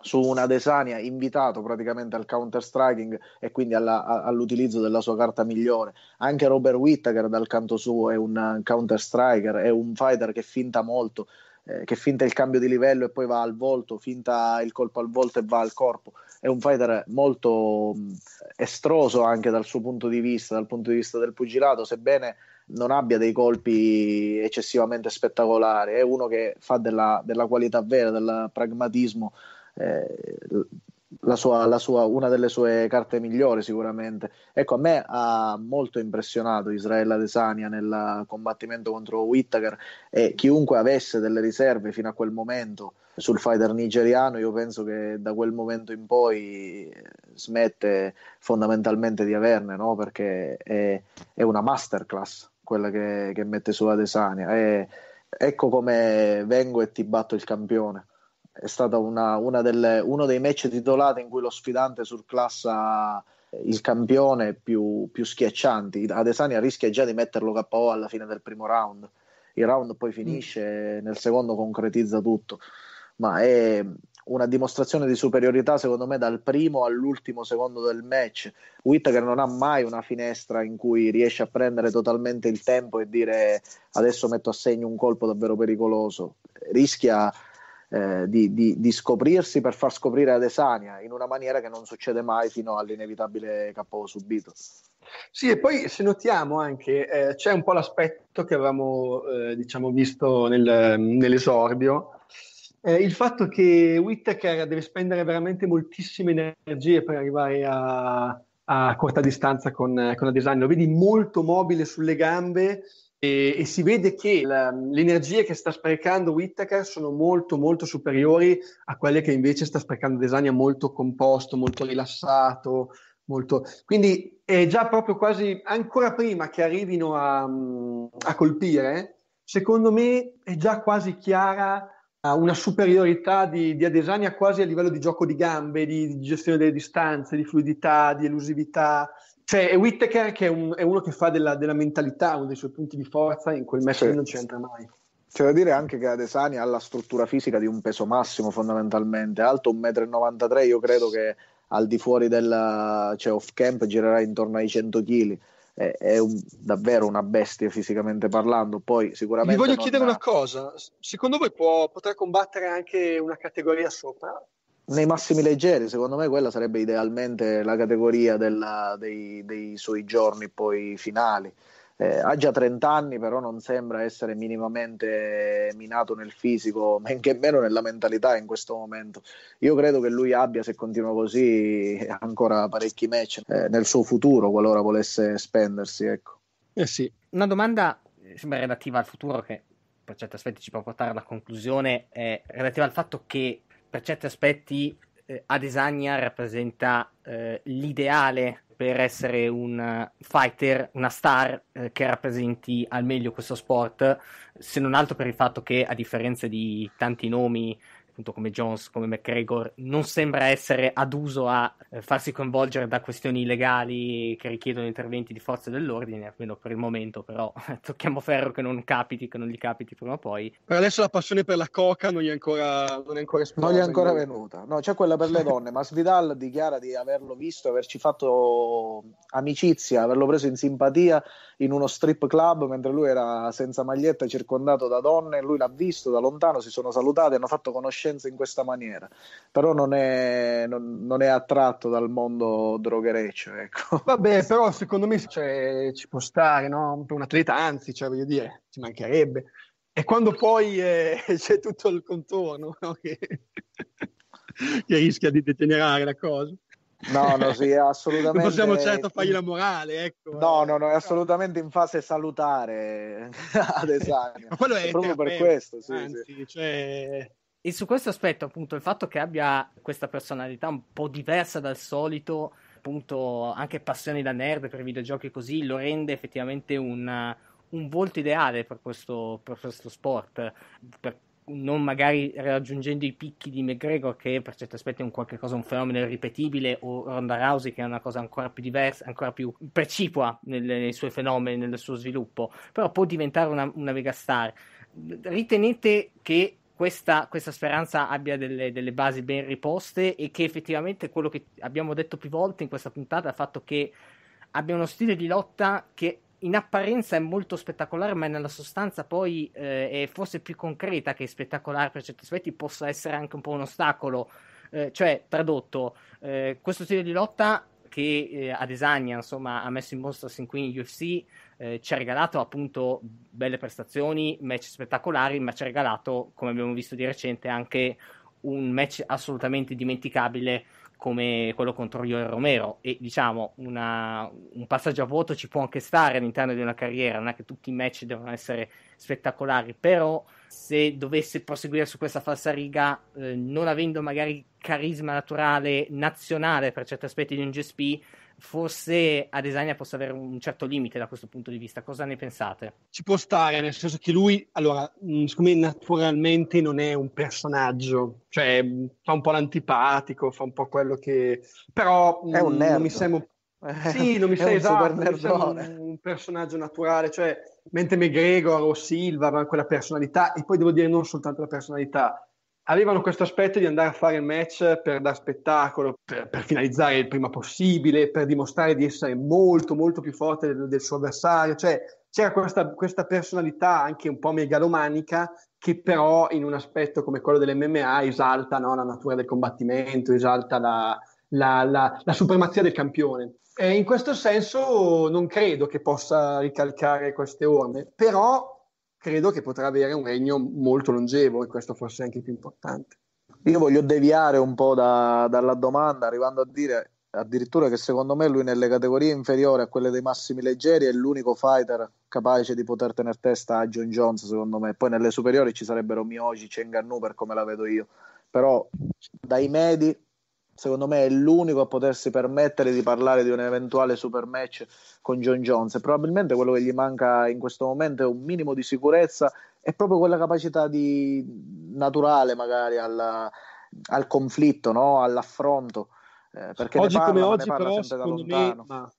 Speaker 2: su un Adesania invitato praticamente al counter striking e quindi alla, a, all'utilizzo della sua carta migliore. Anche Robert Whittaker dal canto suo è un counter striker, è un fighter che finta molto, eh, che finta il cambio di livello e poi va al volto, finta il colpo al volto e va al corpo. È un fighter molto mh, estroso anche dal suo punto di vista, dal punto di vista del pugilato, sebbene non abbia dei colpi eccessivamente spettacolari, è uno che fa della, della qualità vera, del pragmatismo. Eh, la sua, la sua, una delle sue carte migliori sicuramente. Ecco, a me ha molto impressionato Israele Adesania nel combattimento contro Whittaker e chiunque avesse delle riserve fino a quel momento sul fighter nigeriano, io penso che da quel momento in poi eh, smette fondamentalmente di averne, no? perché è, è, una masterclass quella che, che mette su Adesania. E, ecco come vengo e ti batto il campione è stato uno dei match titolati in cui lo sfidante surclassa eh, il campione più, più schiaccianti. Adesania rischia già di metterlo KO alla fine del primo round. Il round poi mm. finisce, nel secondo concretizza tutto. Ma è una dimostrazione di superiorità, secondo me, dal primo all'ultimo secondo del match. Whittaker non ha mai una finestra in cui riesce a prendere totalmente il tempo e dire adesso metto a segno un colpo davvero pericoloso. Rischia eh, di, di, di, scoprirsi per far scoprire Adesania in una maniera che non succede mai fino all'inevitabile capo subito.
Speaker 3: Sì, e poi se notiamo anche eh, c'è un po' l'aspetto che avevamo eh, diciamo visto nel, nell'esordio, eh, il fatto che Whittaker deve spendere veramente moltissime energie per arrivare a, a corta distanza con, con Adesanya, lo vedi molto mobile sulle gambe, e, e si vede che le energie che sta sprecando Whittaker sono molto molto superiori a quelle che invece sta sprecando Desania molto composto, molto rilassato, molto... quindi è già proprio quasi ancora prima che arrivino a, a colpire, secondo me è già quasi chiara una superiorità di, di Adesania quasi a livello di gioco di gambe, di, di gestione delle distanze, di fluidità, di elusività, cioè, Whittaker che è, un, è, uno che fa della, della, mentalità uno dei suoi punti di forza, in quel match sì. non c'entra mai. C'è da dire
Speaker 2: anche che Adesani ha la struttura fisica di un peso massimo fondamentalmente, alto 1,93 m, io credo che al di fuori del cioè off camp girerà intorno ai 100 kg, è, è un, davvero una bestia fisicamente parlando, poi sicuramente... Vi voglio chiedere ha... una
Speaker 3: cosa, secondo voi può, potrà combattere anche una categoria sopra?
Speaker 2: nei massimi leggeri, secondo me quella sarebbe idealmente la categoria
Speaker 3: della, dei, dei, suoi giorni poi
Speaker 2: finali. Eh, ha già 30 anni, però non sembra essere minimamente minato nel fisico, men che meno nella mentalità in questo momento. Io credo che lui abbia, se continua così, ancora parecchi match eh, nel suo futuro, qualora volesse spendersi. Ecco.
Speaker 1: Eh sì. Una domanda eh, sembra relativa al futuro che per certi aspetti ci può portare alla conclusione, è relativa al fatto che per certi aspetti eh, Adesanya rappresenta eh, l'ideale per essere un eh, fighter, una star eh, che rappresenti al meglio questo sport, se non altro per il fatto che a differenza di tanti nomi appunto come Jones, come McGregor, non sembra essere ad uso a eh, farsi coinvolgere da questioni legali che richiedono interventi di forze dell'ordine, almeno per il momento, però tocchiamo ferro che non capiti, che non gli capiti prima o poi. Per
Speaker 3: adesso la passione per la coca non gli è ancora, non è ancora esplosa. Non gli è ancora venuta. No, c'è quella per le donne.
Speaker 2: Masvidal dichiara di averlo visto, averci fatto amicizia, averlo preso in simpatia in uno strip club mentre lui era senza maglietta circondato da donne, lui l'ha visto da lontano, si sono salutati, hanno fatto conoscenza conoscenze in questa maniera, però non è, non, non è attratto dal mondo droghereccio. Ecco.
Speaker 3: Vabbè, però secondo me cioè, ci può stare, no? per un atleta, anzi, cioè, voglio dire, ci mancherebbe. E quando poi eh, c'è tutto il contorno no? che, che rischia di degenerare la cosa. No, no, sì, assolutamente. Non possiamo certo fargli la morale, ecco. No, no,
Speaker 2: no, è assolutamente in fase salutare ad esame. Ma quello è, è proprio per questo, sì, anzi,
Speaker 1: sì. Cioè, e su questo aspetto, appunto, il fatto che abbia questa personalità un po' diversa dal solito, appunto, anche passioni da nerd per i videogiochi così, lo rende effettivamente un, un volto ideale per questo, per questo sport, per non magari raggiungendo i picchi di McGregor che per certi aspetti è un qualche cosa, un fenomeno irripetibile o Ronda Rousey che è una cosa ancora più diversa, ancora più precipua nelle, nei suoi fenomeni, nel suo sviluppo però può diventare una, una mega star ritenete che questa, questa, speranza abbia delle, delle, basi ben riposte e che effettivamente quello che abbiamo detto più volte in questa puntata è il fatto che abbia uno stile di lotta che in apparenza è molto spettacolare, ma nella sostanza poi eh, è forse più concreta che spettacolare per certi aspetti, possa essere anche un po' un ostacolo. Eh, cioè, tradotto, eh, questo stile di lotta che eh, Adesanya insomma, ha messo in mostra sin qui in UFC eh, ci ha regalato appunto belle prestazioni, match spettacolari, ma ci ha regalato, come abbiamo visto di recente, anche un match assolutamente dimenticabile come quello contro Rio Romero e diciamo una, un passaggio a vuoto ci può anche stare all'interno di una carriera non è che tutti i match devono essere spettacolari però se dovesse proseguire su questa falsa riga eh, non avendo magari carisma naturale nazionale per certi aspetti di un GSP forse a Adesanya possa avere un certo limite da questo punto di vista. Cosa ne pensate?
Speaker 3: Ci può stare, nel senso che lui, allora, mm, siccome naturalmente non è un personaggio, cioè mm, fa un po' l'antipatico, fa un po' quello che... però mm, è un nerd. mi sembra... Sì, non mi sembra esatto, un, un personaggio naturale, cioè mentre McGregor o Silva avevano quella personalità, e poi devo dire non soltanto la personalità, avevano questo aspetto di andare a fare il match per dar spettacolo, per, per, finalizzare il prima possibile, per dimostrare di essere molto, molto più forte del, del suo avversario. Cioè, c'era questa, questa, personalità anche un po' megalomanica che però in un aspetto come quello dell'MMA esalta no, la natura del combattimento, esalta la, la, la, la supremazia del campione. E in questo senso non credo che possa ricalcare queste orme, però credo che potrà avere un regno molto longevo e questo forse è anche più importante.
Speaker 2: Io voglio deviare un po' da, dalla domanda arrivando a dire addirittura che secondo me lui nelle categorie inferiori a quelle dei massimi leggeri è l'unico fighter capace di poter tenere testa a John Jones secondo me poi nelle superiori ci sarebbero Mioji, Cengannu per come la vedo io però dai medi secondo me è l'unico a potersi permettere di parlare di un eventuale super match con John Jones. E Probabilmente quello che gli manca in questo momento è un minimo di sicurezza e proprio quella capacità di, naturale magari alla, al conflitto, no? all'affronto.
Speaker 3: Eh, oggi parla, come oggi però lontano. me, ma,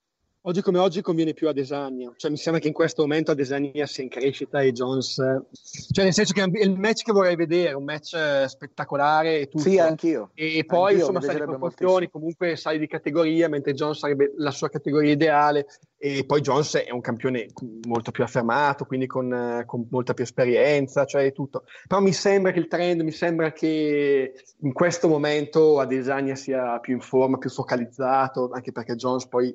Speaker 3: Oggi come oggi conviene più Adesanya, cioè mi sembra che in questo momento Adesanya sia in crescita e Jones, cioè nel senso che è il match che vorrei vedere, un match eh, spettacolare e tutto. Sì, anch'io. E poi anch'io, insomma sali le proporzioni, moltissimo. comunque sali di categoria, mentre Jones sarebbe la sua categoria ideale e poi Jones è un campione molto più affermato, quindi con, eh, con molta più esperienza, cioè tutto. Però mi sembra che il trend, mi sembra che in questo momento Adesanya sia più in forma, più focalizzato, anche perché Jones poi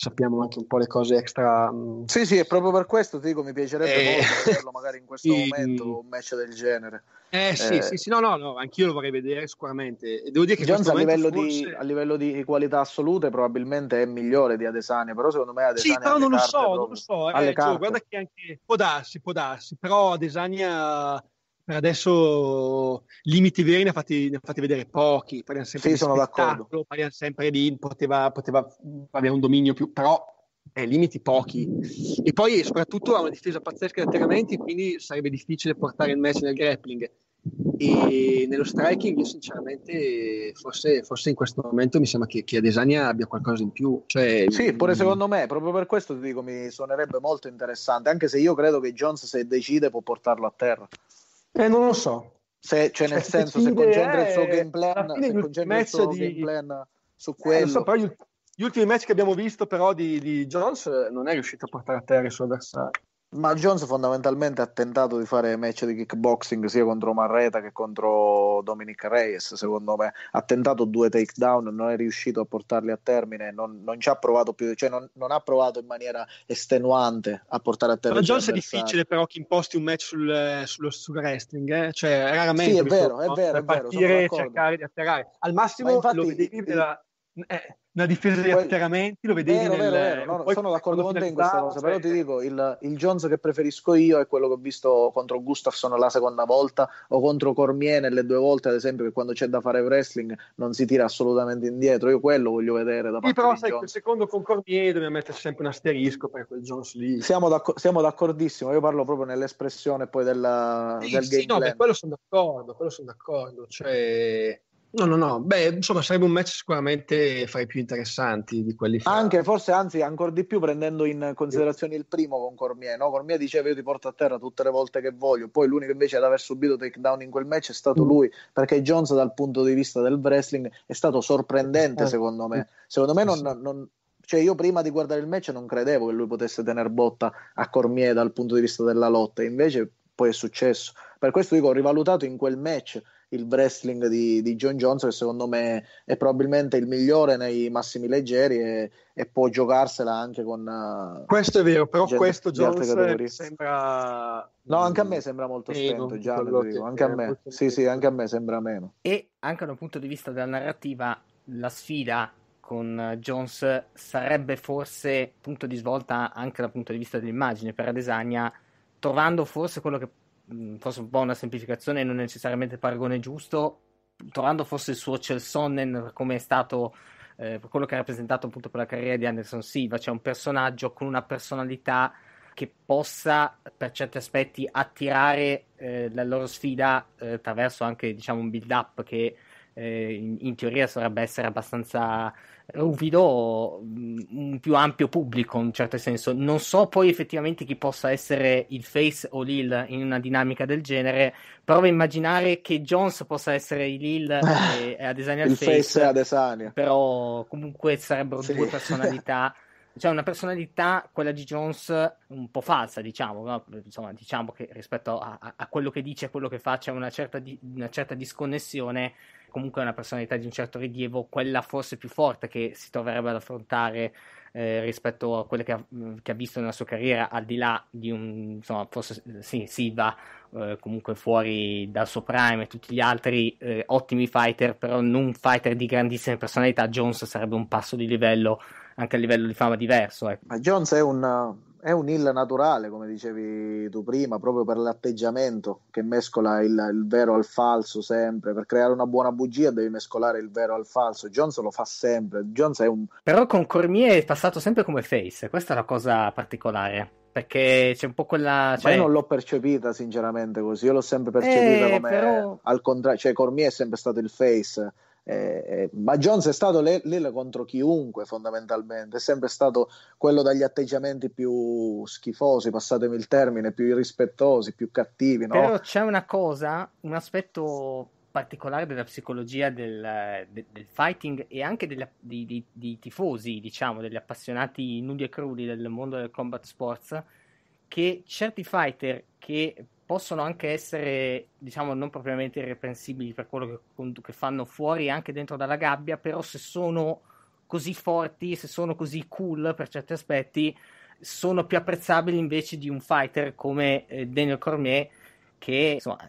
Speaker 3: sappiamo anche un po' le cose extra. Mm. Sì, sì, è proprio per questo, ti dico, mi piacerebbe eh... molto vederlo magari in questo momento, un match del genere. Eh, eh sì, sì, sì, no, no, no, anch'io lo vorrei vedere sicuramente. Devo dire che Jones a livello, forse... di,
Speaker 2: a livello di qualità assolute probabilmente è migliore di Adesanya, però secondo me Adesanya... Sì, però non lo so, non lo so, eh, alle carte. Cioè, guarda
Speaker 3: che anche può darsi, può darsi, però Adesanya adesso limiti veri ne ha fatti, ne fatti vedere pochi, parliamo sempre sì, di sono d'accordo. parliamo sempre di poteva, poteva avere un dominio più, però eh, limiti pochi. E poi soprattutto ha una difesa pazzesca di atterramenti, quindi sarebbe difficile portare il match nel grappling. E nello striking io sinceramente forse, forse in questo momento mi sembra che, che Adesania abbia qualcosa in più. Cioè, sì, pure secondo
Speaker 2: me, proprio per questo ti dico mi suonerebbe molto interessante, anche se io credo che Jones se decide può portarlo a terra.
Speaker 3: Eh, non lo so. Se,
Speaker 2: cioè, nel cioè, senso, se concentra il suo game plan, se concentra il suo di... game
Speaker 3: plan su eh, quello. Eh, so, però gli, gli, ultimi match che abbiamo visto, però, di, di Jones eh, non è riuscito a portare a terra il suo avversario.
Speaker 2: Ma Jones fondamentalmente ha tentato di fare match di kickboxing sia contro Marreta che contro Dominic Reyes, secondo me. Ha tentato due takedown, non è riuscito a portarli a termine, non, non ci ha provato più, cioè non, non, ha provato in maniera estenuante a portare a termine. Per Jones è difficile
Speaker 3: però che imposti un match sul, sul, sul wrestling, eh? cioè raramente. Sì, è vero, so, è vero, è vero. Partire, cercare di atterrare. Al massimo infatti, lo vedevi nella... Eh una difesa di atterramenti, lo vedevi vero, nel, vero, vero. No, sono d'accordo con te in questa cosa, però ti
Speaker 2: dico, il, il, Jones che preferisco io è quello che ho visto contro Gustafsson la seconda volta o contro Cormier nelle due volte, ad esempio, che quando c'è da fare wrestling non si tira assolutamente indietro, io quello voglio vedere da parte sì, però sai, Jones.
Speaker 3: secondo con Cormier dobbiamo mettere sempre un asterisco per quel Jones lì. Siamo, d'acc- siamo d'accordissimo, io parlo proprio nell'espressione poi della, sì, del sì, game no, beh, quello sono d'accordo, quello sono d'accordo, cioè No, no, no. Beh, insomma, sarebbe un match sicuramente fra i più interessanti di quelli. Fra... Anche, forse, anzi, ancora di più prendendo in considerazione
Speaker 2: il primo con Cormier. No? Cormier diceva io ti porto a terra tutte le volte che voglio. Poi l'unico invece ad aver subito takedown in quel match è stato mm. lui, perché Jones dal punto di vista del wrestling è stato sorprendente, eh. secondo me. Mm. Secondo me eh, non, non cioè io prima di guardare il match non credevo che lui potesse tener botta a Cormier dal punto di vista della lotta, invece poi è successo. Per questo dico, ho rivalutato in quel match il wrestling di, di, John Jones, che secondo me è probabilmente il migliore nei massimi leggeri e, e può giocarsela anche con... Uh, questo è vero, però gente, questo Jones
Speaker 1: sembra... No, anche a me sembra molto spento, eh, dico, anche a eh, me.
Speaker 2: Sì, sì, anche a me sembra meno.
Speaker 1: E anche da un punto di vista della narrativa, la sfida con Jones sarebbe forse punto di svolta anche dal punto di vista dell'immagine per Adesanya, trovando forse quello che Mm, forse un po' una semplificazione, non necessariamente il paragone giusto, trovando forse il suo Celsonnen come è stato eh, quello che ha rappresentato appunto per la carriera di Anderson Silva, cioè un personaggio con una personalità che possa per certi aspetti attirare eh, la loro sfida eh, attraverso anche diciamo un build up che eh, in, in, teoria dovrebbe essere abbastanza ruvido, mm, un più ampio pubblico in un certo senso. Non so poi effettivamente chi possa essere il face o l'il in una dinamica del genere. Provo a immaginare che Jones possa essere il il ah, e, Adesanya il, il face, face
Speaker 2: Adesanya.
Speaker 1: però comunque sarebbero sì. due personalità. cioè una personalità, quella di Jones, un po' falsa, diciamo, no? Insomma, diciamo che rispetto a, a, quello che dice e quello che fa c'è una certa, di, una certa disconnessione comunque una personalità di un certo rilievo, quella forse più forte che si troverebbe ad affrontare eh, rispetto a quelle che ha, mm, che ha, visto nella sua carriera, al di là di un, insomma, forse eh, sì, Silva eh, comunque fuori dal suo prime e tutti gli altri eh, ottimi fighter, però non fighter di grandissime personalità, Jones sarebbe un passo di livello anche a livello di fama diverso. Ecco. Ma Jones è un,
Speaker 2: è un Hill naturale, come dicevi tu prima, proprio per l'atteggiamento che mescola il, il, vero al falso sempre. Per creare una buona bugia devi mescolare il vero al falso. Jones lo fa sempre. Jones è un...
Speaker 1: Però con Cormier è passato sempre come face, questa è la cosa particolare perché c'è un po' quella. Cioè... io non l'ho
Speaker 2: percepita sinceramente così, io l'ho sempre percepita eh, come però... al contrario, cioè Cormier è sempre stato il face. Eh, eh, ma Jones è stato lele contro chiunque fondamentalmente, è sempre stato quello dagli atteggiamenti più schifosi, passatemi il termine, più irrispettosi, più cattivi. No? Però
Speaker 1: c'è una cosa, un aspetto particolare della psicologia del, del, del fighting e anche della, di, di, di, tifosi, diciamo, degli appassionati nudi e crudi del mondo del combat sports, che certi fighter che possono anche essere, diciamo, non propriamente irreprensibili per quello che, che fanno fuori e anche dentro dalla gabbia, però se sono così forti, se sono così cool per certi aspetti, sono più apprezzabili invece di un fighter come eh, Daniel Cormier che insomma,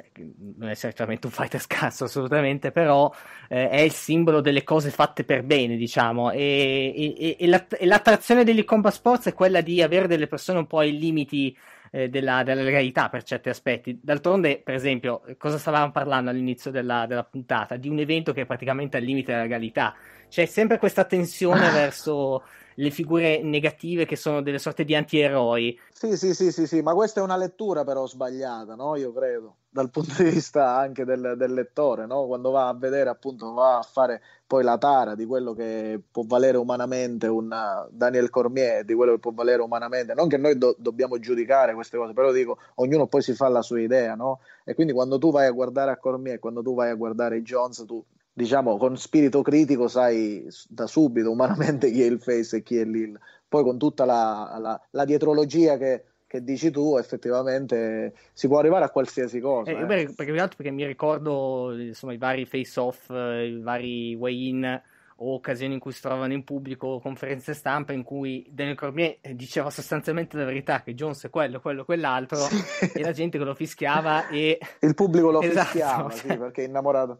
Speaker 1: non è certamente un fighter scarso assolutamente, però eh, è il simbolo delle cose fatte per bene, diciamo, e, e, e, la, e l'attrazione degli combat sports è quella di avere delle persone un po' ai limiti eh, della, della, legalità per certi aspetti. D'altronde, per esempio, cosa stavamo parlando all'inizio della, della puntata? Di un evento che è praticamente al limite della legalità. C'è sempre questa tensione ah. verso le figure negative che sono delle sorte di antieroi.
Speaker 2: Sì, sì, sì, sì, sì, ma questa è una lettura però sbagliata, no? Io credo, dal punto di vista anche del, del lettore, no? Quando va a vedere, appunto, va a fare poi la tara di quello che può valere umanamente un eh, Daniel Cormier, di quello che può valere umanamente. Non che noi do- dobbiamo giudicare queste cose, però dico, ognuno poi si fa la sua idea, no? E quindi quando tu vai a guardare a Cormier, quando tu vai a guardare Jones, tu diciamo con spirito critico sai da subito umanamente chi è il face e chi è l'il. Poi con tutta la, la, la dietrologia che, che, dici tu, effettivamente si può arrivare a qualsiasi cosa. Eh, eh.
Speaker 1: Beh, perché, perché, mi ricordo insomma, i vari face-off, eh, i vari way in o occasioni in cui si trovano in pubblico, conferenze stampa in cui Daniel Cormier eh, diceva sostanzialmente la verità che Jones è quello, quello, quell'altro sì. e la gente che lo fischiava e...
Speaker 2: Il pubblico lo esatto, fischiava, sì, perché è innamorato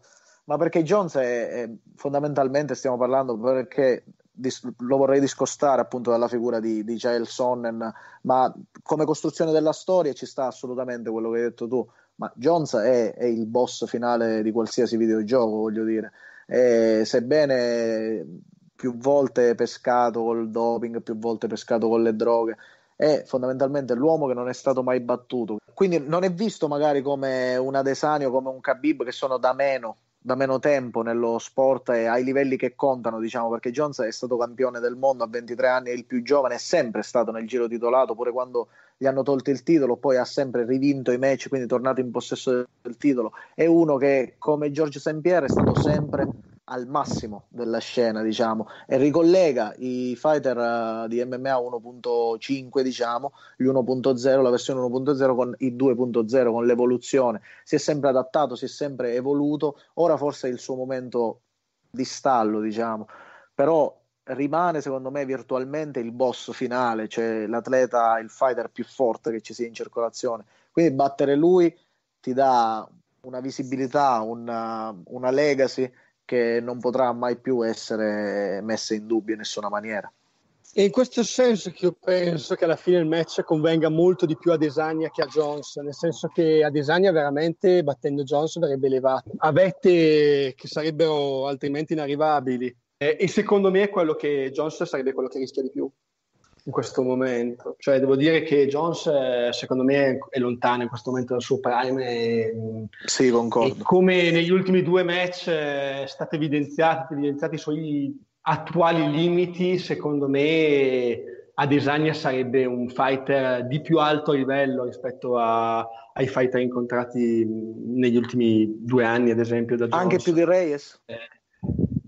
Speaker 2: ma perché Jones è, è fondamentalmente stiamo parlando perché dis- lo vorrei discostare appunto dalla figura di, di Jael Sonnen, ma come costruzione della storia ci sta assolutamente quello che hai detto tu, ma Jones è, è il boss finale di qualsiasi videogioco, voglio dire, e sebbene più volte pescato col doping, più volte pescato con le droghe, è fondamentalmente l'uomo che non è stato mai battuto. Quindi non è visto magari come un Adesanio, come un Khabib che sono da meno da meno tempo nello sport e ai livelli che contano, diciamo, perché Jones è stato campione del mondo a 23 anni, è il più giovane, è sempre stato nel giro titolato, pure quando gli hanno tolto il titolo, poi ha sempre rivinto i match, quindi è tornato in possesso del titolo. È uno che, come George St. Pierre, è stato sempre al massimo della scena, diciamo, e ricollega i fighter eh, di MMA 1.5, diciamo, gli 1.0, la versione 1.0 con i 2.0, con l'evoluzione. Si è sempre adattato, si è sempre evoluto, ora forse è il suo momento di stallo, diciamo, però rimane secondo me virtualmente il boss finale, cioè l'atleta, il fighter più forte che ci sia in circolazione. Quindi battere lui ti dà una visibilità, una, eh, una legacy che non potrà mai più essere messa in dubbio in nessuna maniera.
Speaker 3: E in questo senso che io penso che alla fine il match convenga molto di più a Desania che a Jones, nel senso che a Desania veramente battendo Jones verrebbe elevato a vette che sarebbero altrimenti inarrivabili. e secondo me è quello che Jones sarebbe quello che rischia di più in questo momento. Cioè, devo dire che Jones, eh, secondo me, è lontano in questo momento dal suo prime. E, mm, sì, concordo. E come negli ultimi due match eh, stati evidenziati, evidenziati i suoi attuali limiti, secondo me a Adesanya sarebbe un fighter di più alto livello rispetto a, ai fighter incontrati mm, negli ultimi due anni, ad esempio. Da Jones. Anche più di Reyes? Eh,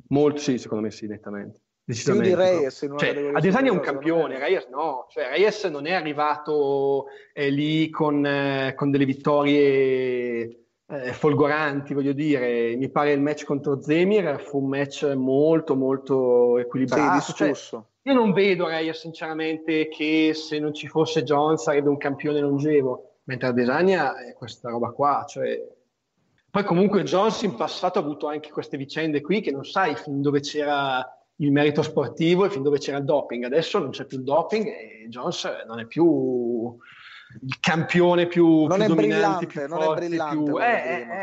Speaker 3: molto sì, secondo me sì, nettamente decisamente. Più di Reyes in una cioè, Adesanya è un campione, Reyes no, cioè Reyes non è arrivato eh, lì con, eh, con, delle vittorie eh, folgoranti, voglio dire, mi pare il match contro Zemir fu un match molto molto equilibrato. Sì, cioè, discusso. Cioè, io non vedo Reyes sinceramente che se non ci fosse John sarebbe un campione longevo, mentre Adesanya è questa roba qua, cioè poi comunque Jones in passato ha avuto anche queste vicende qui che non sai fin dove c'era il merito sportivo e fin dove c'era il doping. Adesso non c'è più il doping e Jones non è più il campione più, non più dominante, più non forte, è brillante, più... Eh, eh,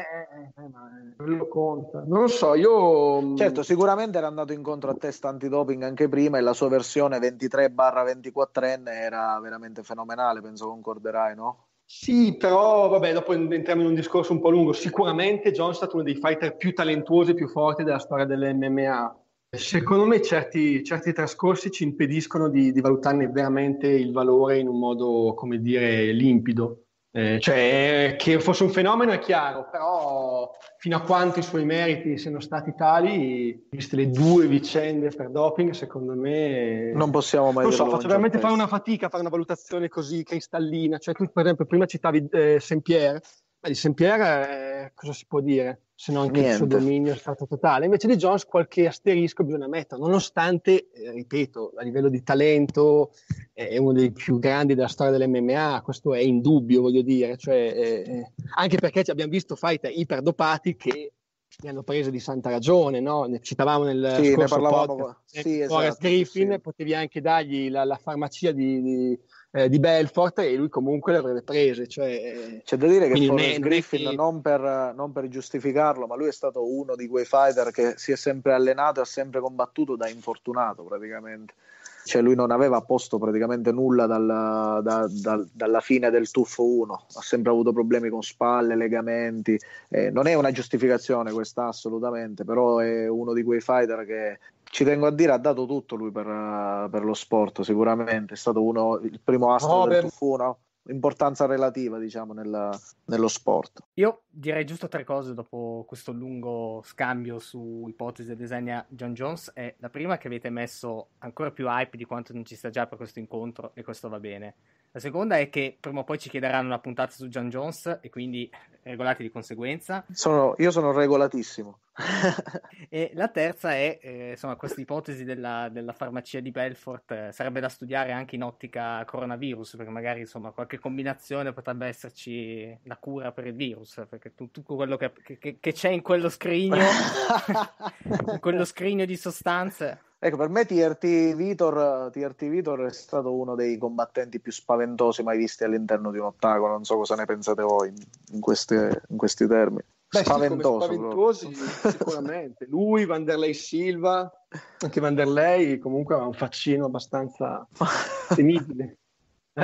Speaker 3: eh, conta. Non lo so, io... Certo, sicuramente era andato incontro
Speaker 2: a test antidoping anche prima e la sua versione 23-24enne era veramente fenomenale, penso concorderai, no?
Speaker 3: Sì, però vabbè, dopo entriamo in un discorso un po' lungo. Sicuramente John è stato uno dei fighter più talentuosi e più forti della storia dell'MMA Secondo me certi, certi trascorsi ci impediscono di, di, valutarne veramente il valore in un modo, come dire, limpido. Eh, cioè, che fosse un fenomeno è chiaro, però fino a quanto i suoi meriti siano stati tali, viste le due vicende per doping, secondo me... Non possiamo mai... Non so, faccio certo veramente fare una fatica a fare una valutazione così cristallina. Cioè, tu per esempio prima citavi eh, Saint-Pierre, ma di Saint-Pierre eh, cosa si può dire? se non anche il suo dominio è stato totale. Invece di Jones qualche asterisco bisogna mettere, nonostante, eh, ripeto, a livello di talento è uno dei più grandi della storia dell'MMA, questo è indubbio, voglio dire, cioè, eh, eh anche perché abbiamo visto fight iperdopati che li hanno presi di santa ragione, no? Ne citavamo nel sì, scorso ne parlavamo, podcast, sì, esatto, Griffin, sì. potevi anche dargli la, la farmacia di, di eh, di Belfort e lui comunque le avrebbe prese. Cioè, eh, C'è da dire che Forrest Griffin, che...
Speaker 2: Non, per, non, per, giustificarlo, ma lui è stato uno di quei fighter che si è sempre allenato e ha sempre combattuto da infortunato praticamente. Cioè lui non aveva posto praticamente nulla dalla, da, da, dalla fine del tuffo 1, ha sempre avuto problemi con spalle, legamenti, eh, non è una giustificazione questa assolutamente, però è uno di quei fighter che ci tengo a dire, ha dato tutto lui per, eh, per lo sport, sicuramente. È stato uno, il primo astro no, del per... tuffo, no? importanza relativa, diciamo, nella, nello sport.
Speaker 1: Io direi giusto tre cose dopo questo lungo scambio su ipotesi e design John Jones. È la prima che avete messo ancora più hype di quanto non ci sia già per questo incontro e questo va bene. La seconda è che prima o poi ci chiederanno una puntata su John Jones e quindi regolati di conseguenza.
Speaker 2: Sono, io sono regolatissimo.
Speaker 1: e la terza è, eh, insomma, questa ipotesi della, della, farmacia di Belfort eh, sarebbe da studiare anche in ottica coronavirus, perché magari insomma qualche combinazione potrebbe esserci la cura per il virus, perché tutto quello che, che, che c'è in quello scrigno, in quello scrigno di sostanze.
Speaker 2: Ecco, per me TRT Vitor, TRT Vitor, è stato uno dei combattenti più spaventosi mai visti all'interno di un ottagono. Non so cosa ne pensate voi in, in, queste, in questi termini. Beh, Spaventoso, sì, spaventosi
Speaker 3: sicuramente. Lui, Vanderlei Silva, anche Vanderlei comunque ha un faccino abbastanza temibile.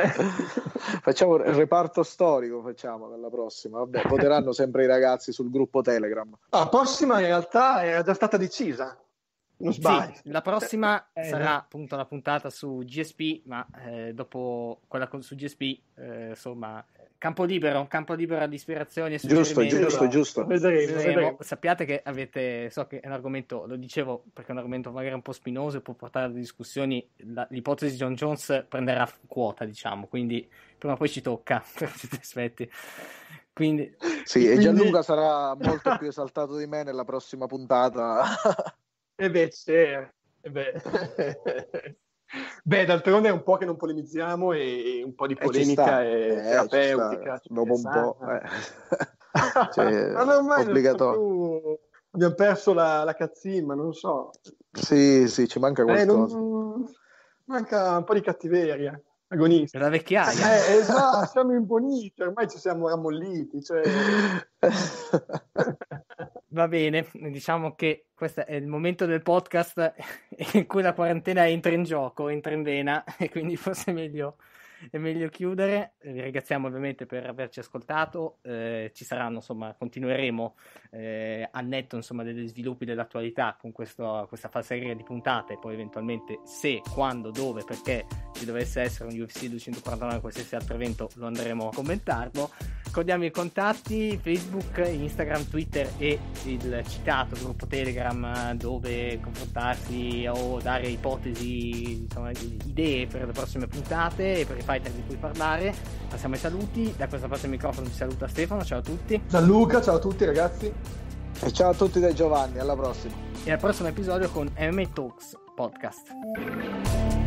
Speaker 2: facciamo il reparto storico, facciamo dalla prossima. Vabbè, voteranno sempre i ragazzi sul gruppo Telegram.
Speaker 3: La prossima in realtà è già stata decisa. Non
Speaker 1: sbaglio. Sì, la prossima eh, eh. sarà eh. appunto la puntata su GSP, ma eh, dopo quella con, su GSP, eh, insomma, Campo libero, campo libero di ispirazioni e Giusto, giusto, giusto. Vedremo, vedremo. Sappiate che avete, so che è un argomento, lo dicevo perché è un argomento magari un po' spinoso e può portare a discussioni, la, l'ipotesi di John Jones prenderà quota, diciamo, quindi prima o poi ci tocca, per certi aspetti. Quindi, sì, quindi... e Gianluca
Speaker 2: sarà molto più esaltato di me nella prossima puntata. e beh, sì, eh.
Speaker 3: e beh. Beh, d'altronde è un po' che non polemizziamo e, un po' di eh, polemica e eh, terapeutica. Dopo un po'. Eh. cioè, ma mai obbligatorio. So abbiamo perso la, la cazzimma, non so.
Speaker 2: Sì, sì, ci manca qualcosa. Eh,
Speaker 3: non... Manca un po' di cattiveria agonisti. La
Speaker 2: vecchiaia.
Speaker 1: Eh,
Speaker 3: esatto, siamo imboniti, ormai ci siamo rammolliti. Cioè...
Speaker 1: Va bene, diciamo che questo è il momento del podcast in cui la quarantena entra in gioco, entra in vena, e quindi forse è meglio è meglio chiudere. Vi ringraziamo ovviamente per averci ascoltato. Eh, ci saranno, insomma, continueremo eh, a netto insomma, degli sviluppi dell'attualità con questo, questa falseria di puntate. Poi, eventualmente, se, quando, dove, perché ci dovesse essere un UFC 249 o qualsiasi altro evento, lo andremo a commentarlo. Ricordiamo i contatti Facebook, Instagram, Twitter e il citato gruppo Telegram eh, dove confrontarsi o dare ipotesi, insomma, idee per le prossime puntate e per fighter di cui parlare. Passiamo ai saluti. Da questa parte del microfono ci saluta Stefano. Ciao a tutti. Gianluca, ciao a tutti ragazzi. E ciao a tutti da Giovanni, alla prossima. E al prossimo episodio con MMA Talks Podcast.